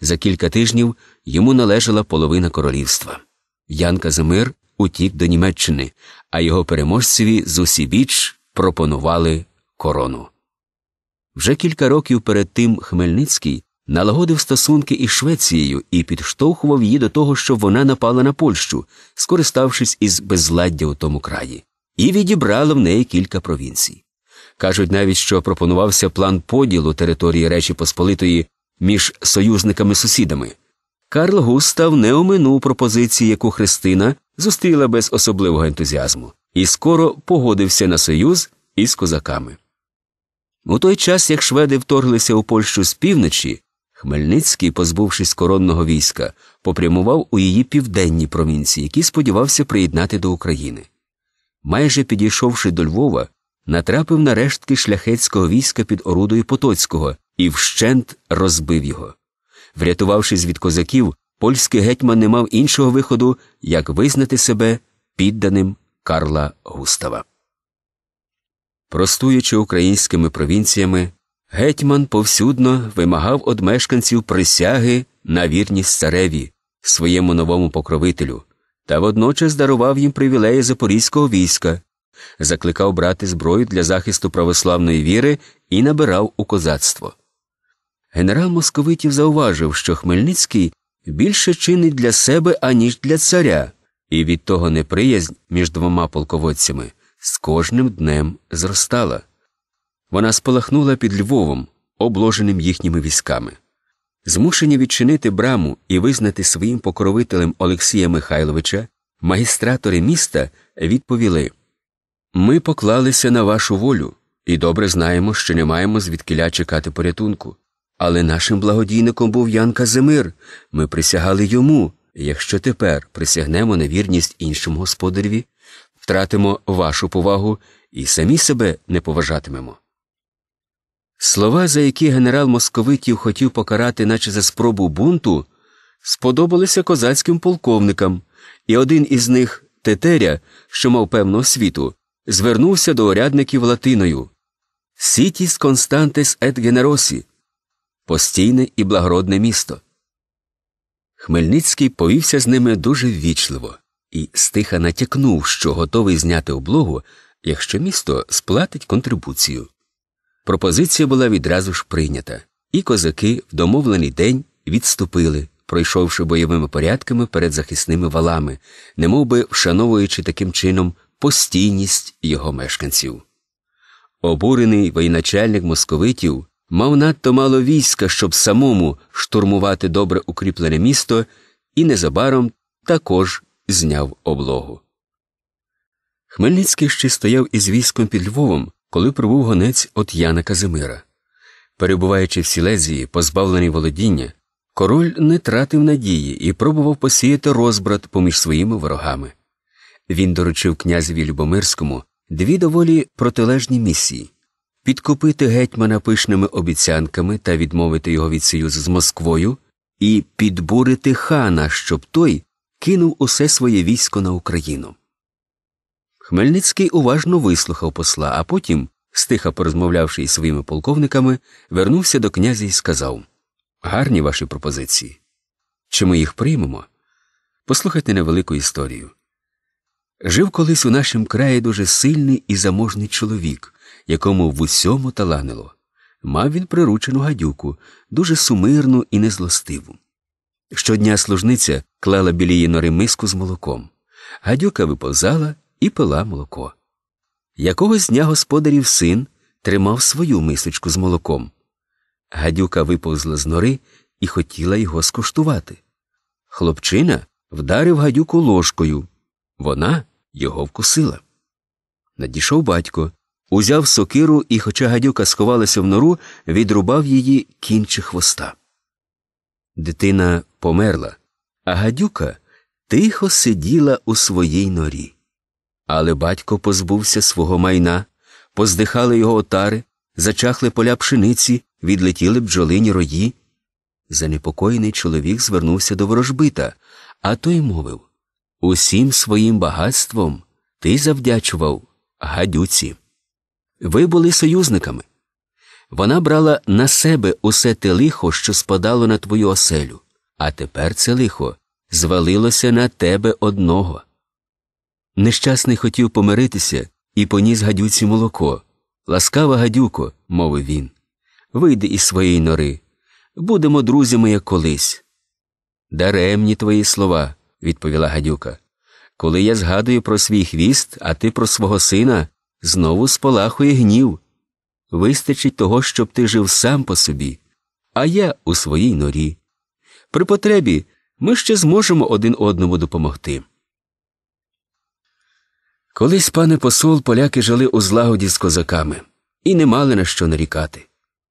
За кілька тижнів йому належала половина королівства. Ян Казимир утік до Німеччини, а його переможцеві зусібіч пропонували корону. Вже кілька років перед тим Хмельницький налагодив стосунки із Швецією і підштовхував її до того, щоб вона напала на Польщу, скориставшись із безладдя у тому краї, і відібрала в неї кілька провінцій. Кажуть навіть, що пропонувався план поділу території Речі Посполитої між союзниками сусідами. Карл Густав не оминув пропозиції, яку Христина зустріла без особливого ентузіазму, і скоро погодився на союз із козаками. У той час, як шведи вторглися у Польщу з півночі, Хмельницький, позбувшись коронного війська, попрямував у її південні провінції, які сподівався приєднати до України. Майже підійшовши до Львова, натрапив на рештки шляхетського війська під орудою Потоцького і вщент розбив його. Врятувавшись від козаків, польський гетьман не мав іншого виходу, як визнати себе підданим Карла Густава. Простуючи українськими провінціями, гетьман повсюдно вимагав від мешканців присяги на вірність цареві, своєму новому покровителю, та водночас дарував їм привілеї запорізького війська, закликав брати зброю для захисту православної віри і набирав у козацтво. Генерал московитів зауважив, що Хмельницький більше чинить для себе, аніж для царя, і від того неприязнь між двома полководцями з кожним днем зростала. Вона спалахнула під Львовом, обложеним їхніми військами. Змушені відчинити браму і визнати своїм покровителем Олексія Михайловича, магістратори міста відповіли Ми поклалися на вашу волю і добре знаємо, що не маємо звідкиля чекати порятунку. Але нашим благодійником був Ян Казимир. Ми присягали йому. Якщо тепер присягнемо на вірність іншому господареві, втратимо вашу повагу і самі себе не поважатимемо. Слова, за які генерал московитів хотів покарати, наче за спробу бунту, сподобалися козацьким полковникам, і один із них, Тетеря, що мав певну освіту, звернувся до урядників латиною Сітіс Константес ет генеросі постійне і благородне місто. Хмельницький повівся з ними дуже ввічливо і стиха натякнув, що готовий зняти облогу, якщо місто сплатить контрибуцію. Пропозиція була відразу ж прийнята, і козаки в домовлений день відступили, пройшовши бойовими порядками перед захисними валами, немовби вшановуючи таким чином постійність його мешканців. Обурений воєначальник московитів мав надто мало війська, щоб самому штурмувати добре укріплене місто, і незабаром також зняв облогу. Хмельницький ще стояв із військом під Львовом, коли прибув гонець от Яна Казимира. Перебуваючи в Сілезії, позбавлений володіння, король не тратив надії і пробував посіяти розбрат поміж своїми ворогами. Він доручив князеві Любомирському дві доволі протилежні місії підкупити гетьмана пишними обіцянками та відмовити його від союзу з Москвою, і підбурити хана, щоб той кинув усе своє військо на Україну. Хмельницький уважно вислухав посла, а потім, стиха порозмовлявши із своїми полковниками, вернувся до князя і сказав Гарні ваші пропозиції. Чи ми їх приймемо? Послухайте невелику історію. Жив колись у нашому краї дуже сильний і заможний чоловік якому в усьому таланило. Мав він приручену гадюку, дуже сумирну і незлостиву. Щодня служниця клала біля нори миску з молоком. Гадюка виповзала і пила молоко. Якогось дня господарів син тримав свою мисочку з молоком. Гадюка виповзла з нори і хотіла його скуштувати. Хлопчина вдарив гадюку ложкою. Вона його вкусила. Надійшов батько, Узяв сокиру і, хоча гадюка сховалася в нору, відрубав її кінчі хвоста. Дитина померла, а гадюка тихо сиділа у своїй норі. Але батько позбувся свого майна, поздихали його отари, зачахли поля пшениці, відлетіли бджолині рої. Занепокоєний чоловік звернувся до ворожбита, а той мовив Усім своїм багатством ти завдячував гадюці. Ви були союзниками. Вона брала на себе усе те лихо, що спадало на твою оселю, а тепер це лихо звалилося на тебе одного. Нещасний хотів помиритися і поніс гадюці молоко. Ласкава гадюко, мовив він, вийди із своєї нори. Будемо друзями, як колись. Даремні твої слова, відповіла гадюка. Коли я згадую про свій хвіст, а ти про свого сина, знову спалахує гнів. Вистачить того, щоб ти жив сам по собі, а я у своїй норі. При потребі ми ще зможемо один одному допомогти. Колись, пане посол, поляки жили у злагоді з козаками і не мали на що нарікати.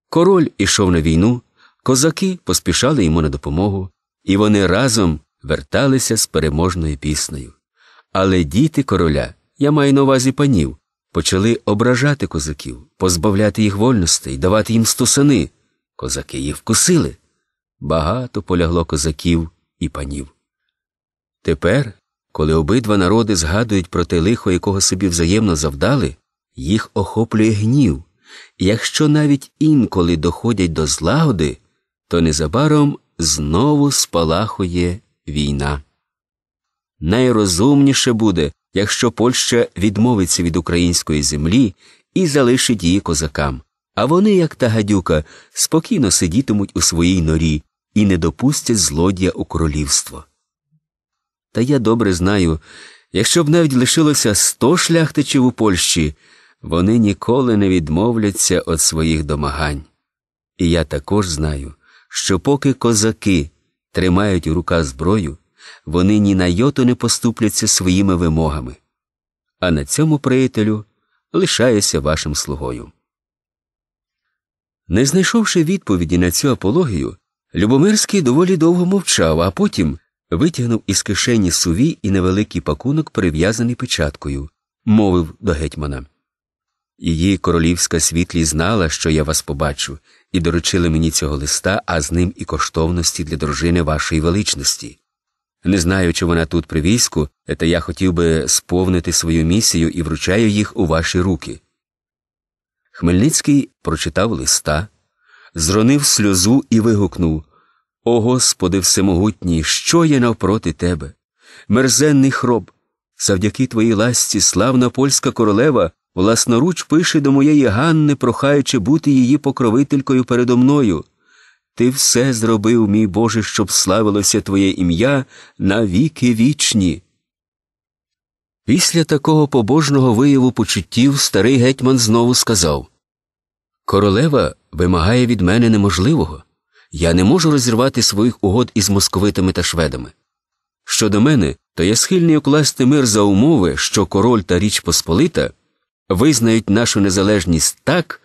Король ішов на війну, козаки поспішали йому на допомогу, і вони разом верталися з переможною піснею. Але діти короля, я маю на увазі панів, почали ображати козаків, позбавляти їх вольностей, давати їм стусани. Козаки їх вкусили. Багато полягло козаків і панів. Тепер, коли обидва народи згадують про те лихо, якого собі взаємно завдали, їх охоплює гнів, і якщо навіть інколи доходять до злагоди, то незабаром знову спалахує війна. Найрозумніше буде якщо Польща відмовиться від української землі і залишить її козакам, а вони, як та гадюка, спокійно сидітимуть у своїй норі і не допустять злодія у королівство. Та я добре знаю, якщо б навіть лишилося сто шляхтичів у Польщі, вони ніколи не відмовляться від своїх домагань. І я також знаю, що поки козаки тримають у руках зброю, вони ні на йоту не поступляться своїми вимогами. А на цьому приятелю лишаюся вашим слугою. Не знайшовши відповіді на цю апологію, Любомирський доволі довго мовчав, а потім витягнув із кишені сувій і невеликий пакунок, прив'язаний печаткою, мовив до гетьмана. Її королівська світлі знала, що я вас побачу, і доручили мені цього листа, а з ним і коштовності для дружини вашої величності. Не знаючи вона тут при війську, та я хотів би сповнити свою місію і вручаю їх у ваші руки. Хмельницький прочитав листа, зронив сльозу і вигукнув О Господи Всемогутній, що є навпроти тебе? Мерзенний хроб, завдяки твоїй ласці, славна польська королева, власноруч пише до моєї Ганни, прохаючи бути її покровителькою передо мною. Ти все зробив, мій Боже, щоб славилося Твоє ім'я на віки вічні. Після такого побожного вияву почуттів старий гетьман знову сказав Королева вимагає від мене неможливого. Я не можу розірвати своїх угод із московитами та шведами. Щодо мене, то я схильний укласти мир за умови, що король та Річ Посполита визнають нашу незалежність так,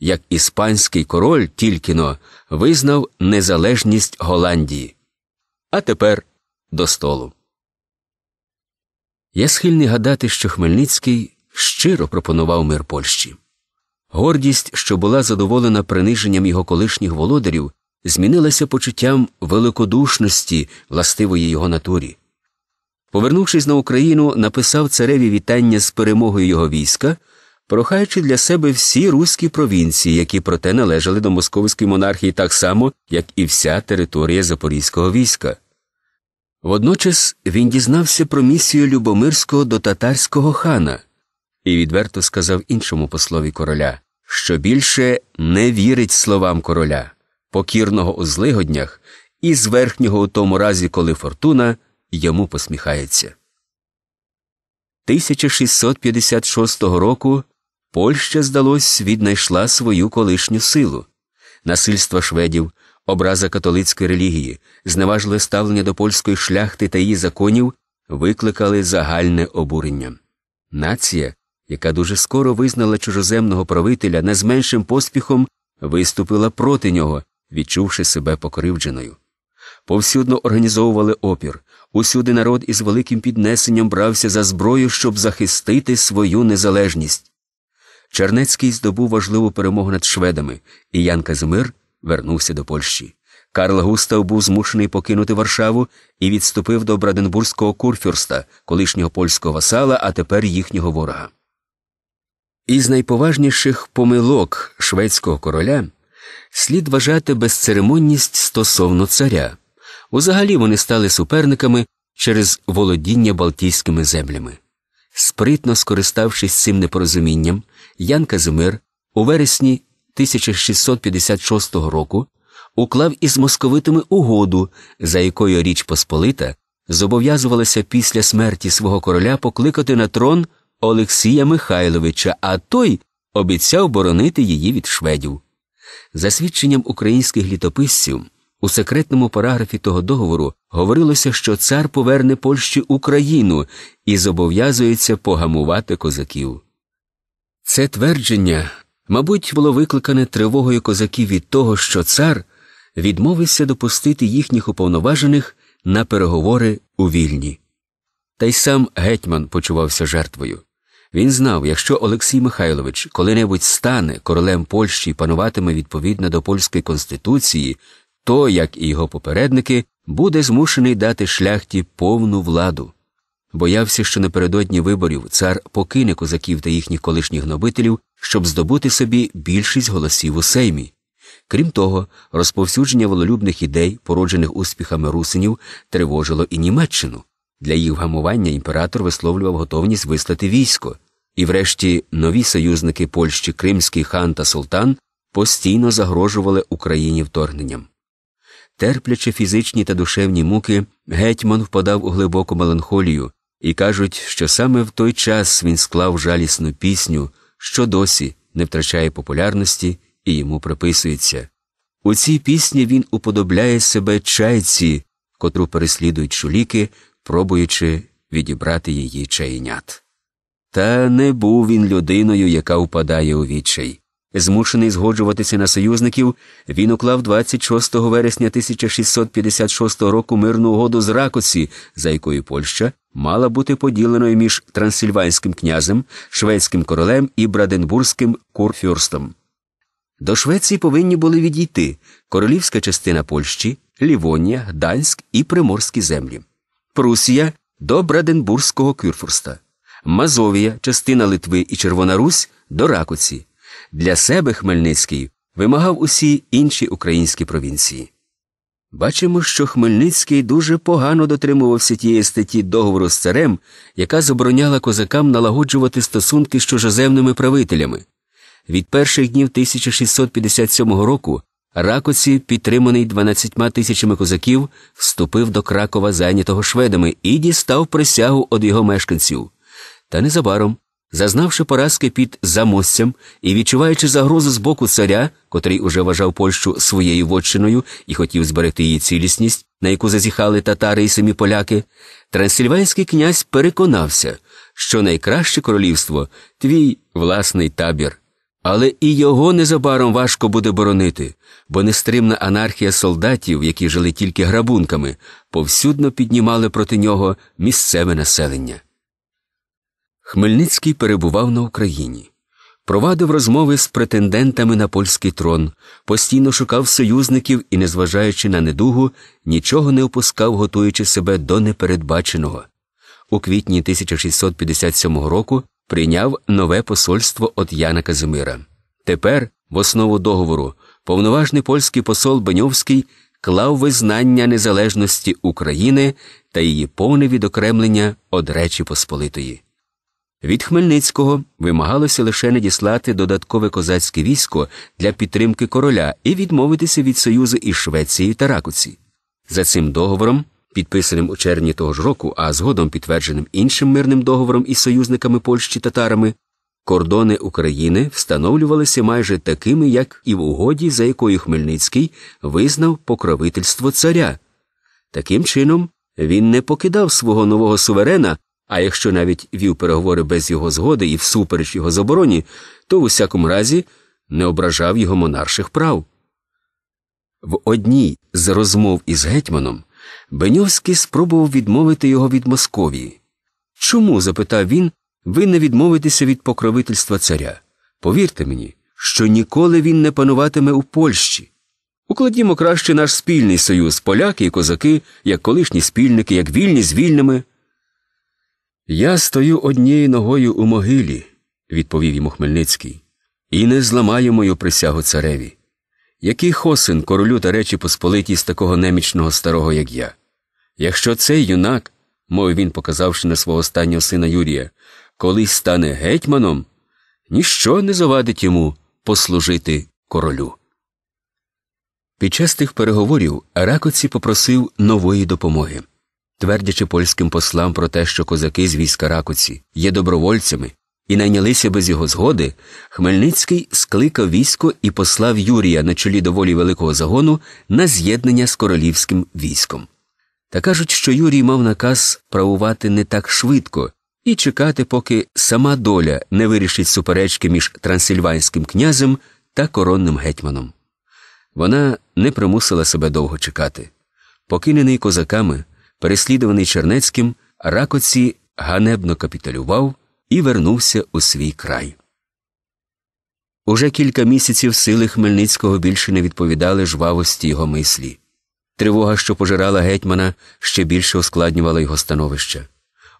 як іспанський король тільки но визнав незалежність Голландії. А тепер до столу. Я схильний гадати, що Хмельницький щиро пропонував мир Польщі. Гордість, що була задоволена приниженням його колишніх володарів, змінилася почуттям великодушності властивої його натурі. Повернувшись на Україну, написав цареві вітання з перемогою його війська прохаючи для себе всі руські провінції, які проте належали до московської монархії так само, як і вся територія запорізького війська. Водночас він дізнався про місію Любомирського до татарського хана і відверто сказав іншому послові короля, що більше не вірить словам короля, покірного у злигоднях і з верхнього у тому разі, коли фортуна йому посміхається. 1656 року Польща, здалось, віднайшла свою колишню силу. Насильство шведів, образа католицької релігії, зневажливе ставлення до польської шляхти та її законів викликали загальне обурення. Нація, яка дуже скоро визнала чужоземного правителя не з меншим поспіхом, виступила проти нього, відчувши себе покривдженою. Повсюдно організовували опір, усюди народ із великим піднесенням брався за зброю, щоб захистити свою незалежність. Чернецький здобув важливу перемогу над шведами, і Ян Казимир вернувся до Польщі. Карл Густав був змушений покинути Варшаву і відступив до Браденбурзького курфюрста, колишнього польського васала, а тепер їхнього ворога. Із найповажніших помилок шведського короля слід вважати безцеремонність стосовно царя. Узагалі вони стали суперниками через володіння Балтійськими землями. Спритно скориставшись цим непорозумінням, Ян Казимир у вересні 1656 року уклав із московитами угоду, за якою Річ Посполита зобов'язувалася після смерті свого короля покликати на трон Олексія Михайловича, а той обіцяв боронити її від шведів. За свідченням українських літописців, у секретному параграфі того договору говорилося, що цар поверне Польщі Україну і зобов'язується погамувати козаків. Це твердження, мабуть, було викликане тривогою козаків від того, що цар відмовився допустити їхніх уповноважених на переговори у вільні. Та й сам гетьман почувався жертвою. Він знав, якщо Олексій Михайлович коли-небудь стане королем Польщі і пануватиме відповідно до польської конституції, то, як і його попередники, буде змушений дати шляхті повну владу. Боявся, що напередодні виборів цар покине козаків та їхніх колишніх гнобителів, щоб здобути собі більшість голосів у сеймі. Крім того, розповсюдження вололюбних ідей, породжених успіхами русинів, тривожило і Німеччину. Для їх вгамування імператор висловлював готовність вислати військо, і, врешті, нові союзники Польщі, Кримський хан та Султан постійно загрожували Україні вторгненням. Терплячи фізичні та душевні муки, гетьман впадав у глибоку меланхолію і кажуть, що саме в той час він склав жалісну пісню, що досі не втрачає популярності і йому приписується. У цій пісні він уподобляє себе чайці, котру переслідують шуліки, пробуючи відібрати її чайнят. Та не був він людиною, яка впадає у відчай. Змушений згоджуватися на союзників, він уклав 26 вересня 1656 року мирну угоду з Ракоці, за якою Польща мала бути поділеною між трансильванським князем, шведським королем і Браденбурзьким курфюрстом. До Швеції повинні були відійти королівська частина Польщі, Лівонія, Данськ і Приморські землі, Прусія до Браденбурзького кюрфурста, Мазовія, частина Литви і Червона Русь до Ракоці. Для себе Хмельницький вимагав усі інші українські провінції. Бачимо, що Хмельницький дуже погано дотримувався тієї статті договору з царем, яка забороняла козакам налагоджувати стосунки з чужоземними правителями. Від перших днів 1657 року Ракоці, підтриманий 12 тисячами козаків, вступив до Кракова, зайнятого шведами, і дістав присягу від його мешканців. Та незабаром Зазнавши поразки під замостцям і відчуваючи загрозу з боку царя, котрий уже вважав Польщу своєю вотчиною і хотів зберегти її цілісність, на яку зазіхали татари і самі поляки, трансильванський князь переконався, що найкраще королівство твій власний табір. Але і його незабаром важко буде боронити, бо нестримна анархія солдатів, які жили тільки грабунками, повсюдно піднімали проти нього місцеве населення. Хмельницький перебував на Україні, провадив розмови з претендентами на польський трон, постійно шукав союзників і, незважаючи на недугу, нічого не опускав, готуючи себе до непередбаченого. У квітні 1657 року прийняв нове посольство от Яна Казимира. Тепер, в основу договору, повноважний польський посол Беньовський клав визнання незалежності України та її повне відокремлення од Речі Посполитої. Від Хмельницького вимагалося лише надіслати додаткове козацьке військо для підтримки короля і відмовитися від союзу із Швеції та Ракуці. За цим договором, підписаним у червні того ж року, а згодом підтвердженим іншим мирним договором із союзниками Польщі татарами, кордони України встановлювалися майже такими, як і в угоді, за якою Хмельницький визнав покровительство царя. Таким чином, він не покидав свого нового суверена а якщо навіть вів переговори без його згоди і всупереч його забороні, то в усякому разі не ображав його монарших прав. В одній з розмов із гетьманом Беньовський спробував відмовити його від Московії. Чому, запитав він, ви не відмовитеся від покровительства царя? Повірте мені, що ніколи він не пануватиме у Польщі. Укладімо краще наш спільний союз, поляки і козаки, як колишні спільники, як вільні з вільними. Я стою однією ногою у могилі, відповів йому Хмельницький, і не зламаю мою присягу цареві. Який хосин королю та речі посполиті з такого немічного старого, як я? Якщо цей юнак, мов він, показавши на свого останнього сина Юрія, колись стане гетьманом, ніщо не завадить йому послужити королю. Під час тих переговорів Ракоці попросив нової допомоги твердячи польським послам про те, що козаки з війська Ракуці є добровольцями і найнялися без його згоди, Хмельницький скликав військо і послав Юрія на чолі доволі великого загону на з'єднання з королівським військом. Та кажуть, що Юрій мав наказ правувати не так швидко і чекати, поки сама доля не вирішить суперечки між трансильванським князем та коронним гетьманом. Вона не примусила себе довго чекати. Покинений козаками, Переслідуваний Чернецьким, Ракоці ганебно капіталював і вернувся у свій край. Уже кілька місяців сили Хмельницького більше не відповідали жвавості його мислі. Тривога, що пожирала гетьмана, ще більше ускладнювала його становище.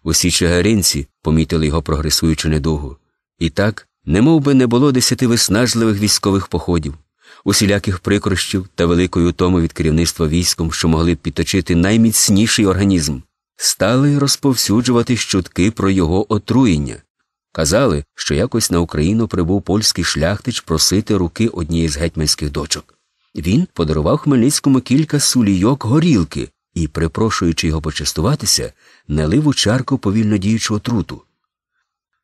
Усі чигиринці помітили його прогресуючу недугу. І так, немов би не було десяти виснажливих військових походів усіляких прикрощів та великої утоми від керівництва військом, що могли б підточити найміцніший організм, стали розповсюджувати чутки про його отруєння. Казали, що якось на Україну прибув польський шляхтич просити руки однієї з гетьманських дочок. Він подарував Хмельницькому кілька сулійок горілки і, припрошуючи його почастуватися, налив у чарку повільно діючу отруту.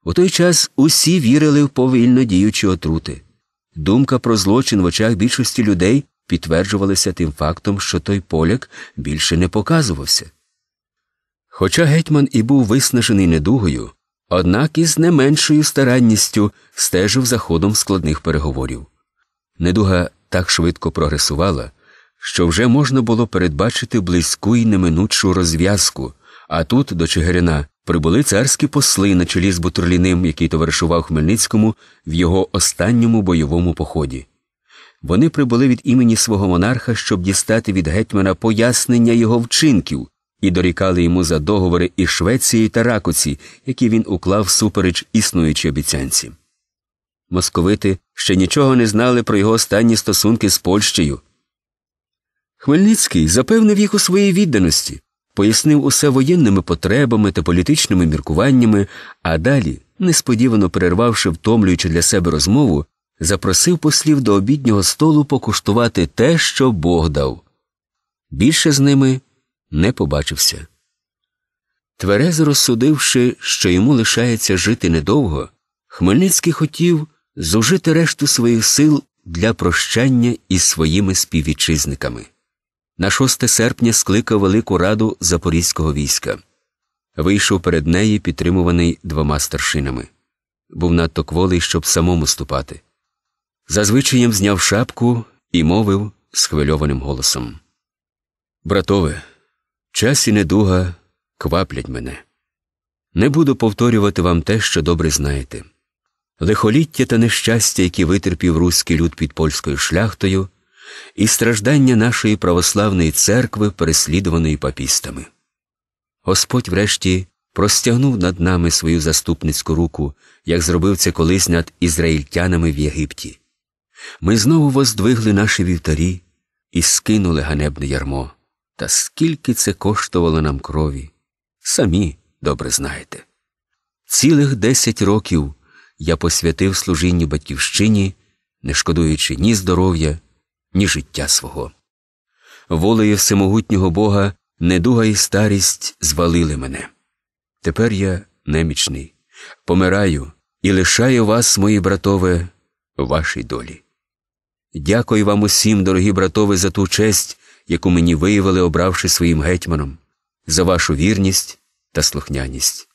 У той час усі вірили в повільно діючі отрути. Думка про злочин в очах більшості людей підтверджувалася тим фактом, що той поляк більше не показувався. Хоча гетьман і був виснажений недугою, однак із не меншою старанністю стежив за ходом складних переговорів. Недуга так швидко прогресувала, що вже можна було передбачити близьку і неминучу розв'язку, а тут до Чигирина прибули царські посли на чолі з Бутурліним, який товаришував Хмельницькому в його останньому бойовому поході. Вони прибули від імені свого монарха, щоб дістати від гетьмана пояснення його вчинків, і дорікали йому за договори із Швеції та Ракоці, які він уклав супереч існуючій обіцянці. Московити ще нічого не знали про його останні стосунки з Польщею. Хмельницький запевнив їх у своїй відданості пояснив усе воєнними потребами та політичними міркуваннями, а далі, несподівано перервавши втомлюючи для себе розмову, запросив послів до обіднього столу покуштувати те, що Бог дав. Більше з ними не побачився. Тверезо розсудивши, що йому лишається жити недовго, Хмельницький хотів зужити решту своїх сил для прощання із своїми співвітчизниками на 6 серпня скликав Велику Раду Запорізького війська. Вийшов перед неї, підтримуваний двома старшинами. Був надто кволий, щоб самому ступати. Зазвичай зняв шапку і мовив схвильованим голосом: Братове, час і недуга кваплять мене. Не буду повторювати вам те, що добре знаєте. Лихоліття та нещастя, які витерпів руський люд під польською шляхтою, і страждання нашої православної церкви, переслідуваної папістами. Господь, врешті, простягнув над нами свою заступницьку руку, як зробив це колись над ізраїльтянами в Єгипті. Ми знову воздвигли наші вівтарі і скинули ганебне ярмо. Та скільки це коштувало нам крові, самі добре знаєте. Цілих десять років я посвятив служінню батьківщині, не шкодуючи ні здоров'я, ні життя свого. Волею всемогутнього Бога недуга і старість звалили мене. Тепер я немічний, помираю і лишаю вас, мої братове, вашій долі. Дякую вам усім, дорогі братове, за ту честь, яку мені виявили, обравши своїм гетьманом, за вашу вірність та слухняність.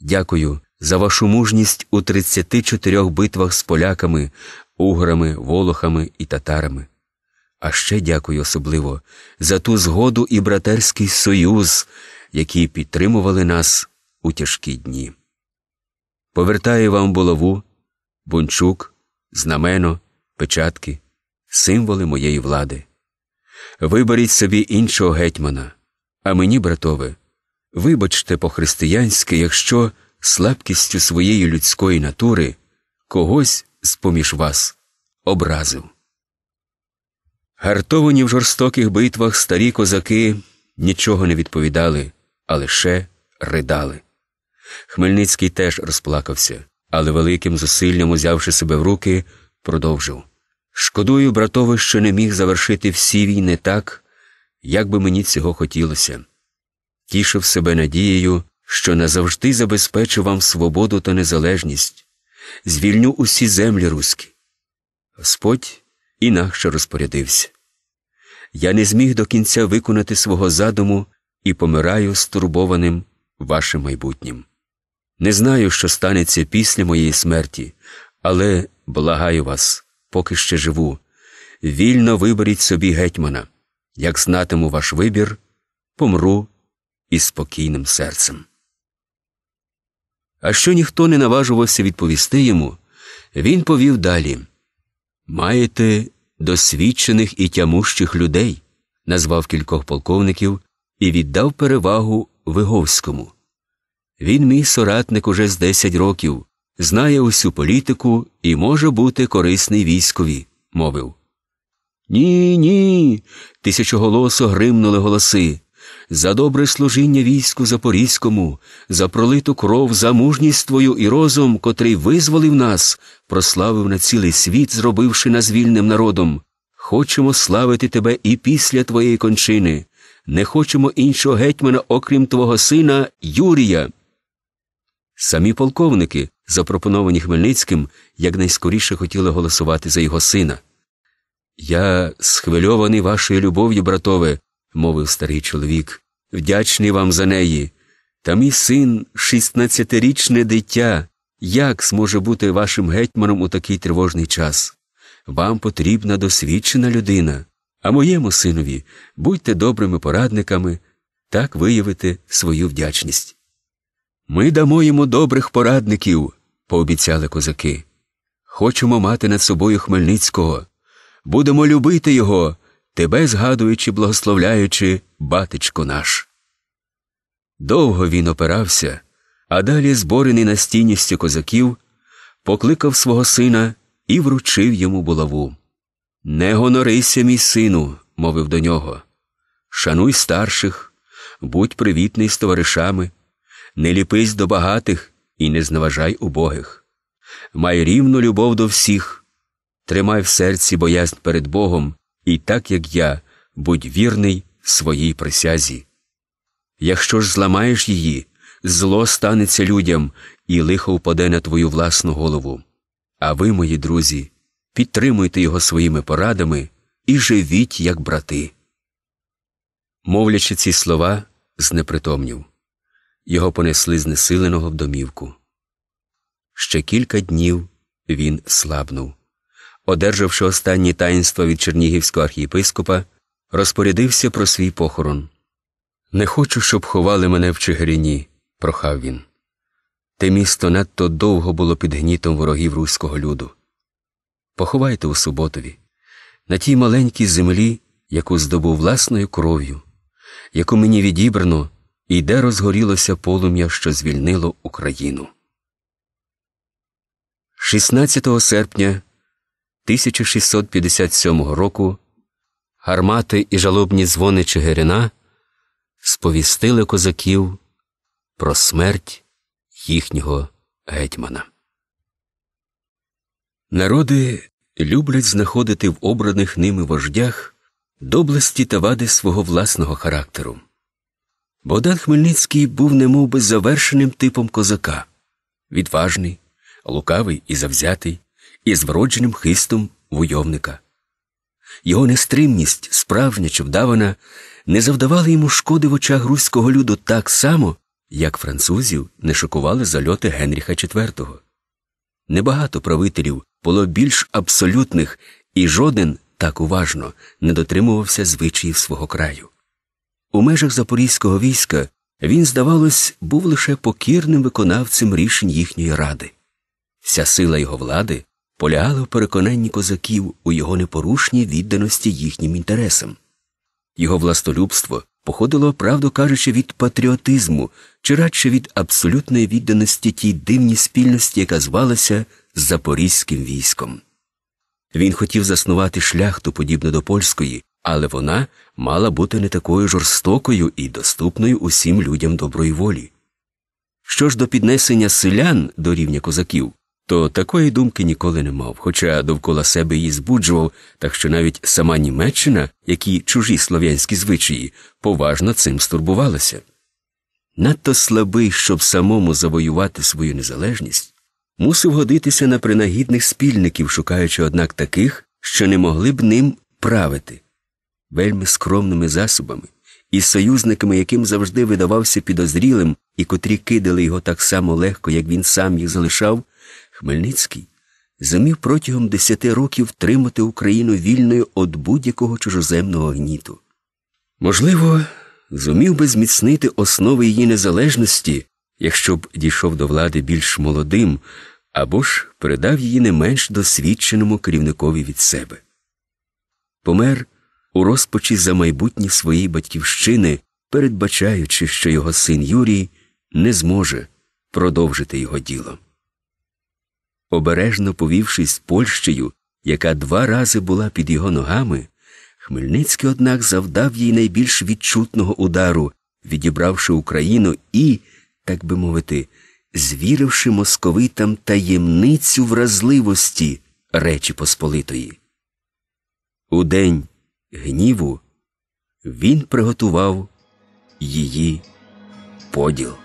Дякую за вашу мужність у 34 битвах з поляками, уграми, волохами і татарами. А ще дякую особливо за ту згоду і братерський союз, які підтримували нас у тяжкі дні. Повертаю вам булаву, бунчук, знамено, печатки, символи моєї влади. Виберіть собі іншого гетьмана, а мені, братове, вибачте по-християнськи, якщо слабкістю своєї людської натури когось з поміж вас образив. Гартовані в жорстоких битвах старі козаки нічого не відповідали, а лише ридали. Хмельницький теж розплакався, але великим зусиллям, узявши себе в руки, продовжив Шкодую, братове, що не міг завершити всі війни так, як би мені цього хотілося. Тішив себе надією, що назавжди забезпечу вам свободу та незалежність звільню усі землі руські. Господь інакше розпорядився. Я не зміг до кінця виконати свого задуму і помираю стурбованим вашим майбутнім. Не знаю, що станеться після моєї смерті, але благаю вас, поки ще живу. Вільно виберіть собі гетьмана. Як знатиму ваш вибір, помру із спокійним серцем. А що ніхто не наважувався відповісти йому, він повів далі маєте досвідчених і тямущих людей, назвав кількох полковників і віддав перевагу Виговському. Він, мій соратник уже з десять років, знає усю політику і може бути корисний військові, мовив. Ні, ні. тисячоголосо гримнули голоси за добре служіння війську Запорізькому, за пролиту кров, за мужність твою і розум, котрий визволив нас, прославив на цілий світ, зробивши нас вільним народом. Хочемо славити тебе і після твоєї кончини. Не хочемо іншого гетьмана, окрім твого сина Юрія. Самі полковники, запропоновані Хмельницьким, якнайскоріше хотіли голосувати за його сина. Я схвильований вашою любов'ю, братове, мовив старий чоловік вдячний вам за неї. Та мій син, шістнадцятирічне дитя, як зможе бути вашим гетьманом у такий тривожний час? Вам потрібна досвідчена людина, а моєму синові будьте добрими порадниками, так виявите свою вдячність. Ми дамо йому добрих порадників, пообіцяли козаки. Хочемо мати над собою Хмельницького. Будемо любити його, тебе згадуючи, благословляючи, батечко наш. Довго він опирався, а далі, зборений на настійністю козаків, покликав свого сина і вручив йому булаву. Не гонорися, мій сину, мовив до нього. Шануй старших, будь привітний з товаришами, не ліпись до багатих і не зневажай убогих. Май рівну любов до всіх, тримай в серці боязнь перед Богом, і так як я, будь вірний своїй присязі. Якщо ж зламаєш її, зло станеться людям і лихо впаде на твою власну голову. А ви, мої друзі, підтримуйте його своїми порадами і живіть, як брати. Мовлячи ці слова, знепритомнів. Його понесли знесиленого в домівку. Ще кілька днів він слабнув. Одержавши останні таїнства від чернігівського архієпископа, розпорядився про свій похорон. Не хочу, щоб ховали мене в Чигирині, прохав він. Те місто надто довго було під гнітом ворогів руського люду. Поховайте у Суботові, на тій маленькій землі, яку здобув власною кров'ю, яку мені відібрано, і де розгорілося полум'я, що звільнило Україну. 16 серпня 1657 року гармати і жалобні дзвони Чигирина сповістили козаків про смерть їхнього гетьмана. Народи люблять знаходити в обраних ними вождях доблесті та вади свого власного характеру. Богдан Хмельницький був немов би завершеним типом козака відважний, лукавий і завзятий, і з вродженим хистом войовника. Його нестримність, справжня чи вдавана, не завдавали йому шкоди в очах руського люду так само, як французів не шокували зальоти Генріха IV. Небагато правителів було більш абсолютних, і жоден так уважно не дотримувався звичаїв свого краю. У межах запорізького війська він, здавалось, був лише покірним виконавцем рішень їхньої ради. Вся сила його влади полягала в переконанні козаків у його непорушній відданості їхнім інтересам. Його властолюбство походило, правду кажучи, від патріотизму чи радше від абсолютної відданості тій дивній спільності, яка звалася Запорізьким військом. Він хотів заснувати шляхту, подібну до польської, але вона мала бути не такою жорстокою і доступною усім людям доброї волі. Що ж до піднесення селян до рівня козаків, то такої думки ніколи не мав, хоча довкола себе її збуджував, так що навіть сама Німеччина, які чужі слов'янські звичаї, поважно цим стурбувалася. Надто слабий, щоб самому завоювати свою незалежність, мусив годитися на принагідних спільників, шукаючи, однак, таких, що не могли б ним правити, вельми скромними засобами, і союзниками, яким завжди видавався підозрілим, і котрі кидали його так само легко, як він сам їх залишав. Хмельницький зумів протягом десяти років тримати Україну вільною від будь-якого чужоземного гніту. Можливо, зумів би зміцнити основи її незалежності, якщо б дійшов до влади більш молодим, або ж передав її не менш досвідченому керівникові від себе. Помер у розпачі за майбутнє своєї батьківщини, передбачаючи, що його син Юрій не зможе продовжити його діло. Обережно повівшись Польщею, яка два рази була під його ногами, Хмельницький, однак, завдав їй найбільш відчутного удару, відібравши Україну і, так би мовити, звіривши московитам таємницю вразливості Речі Посполитої. У день гніву він приготував її поділ.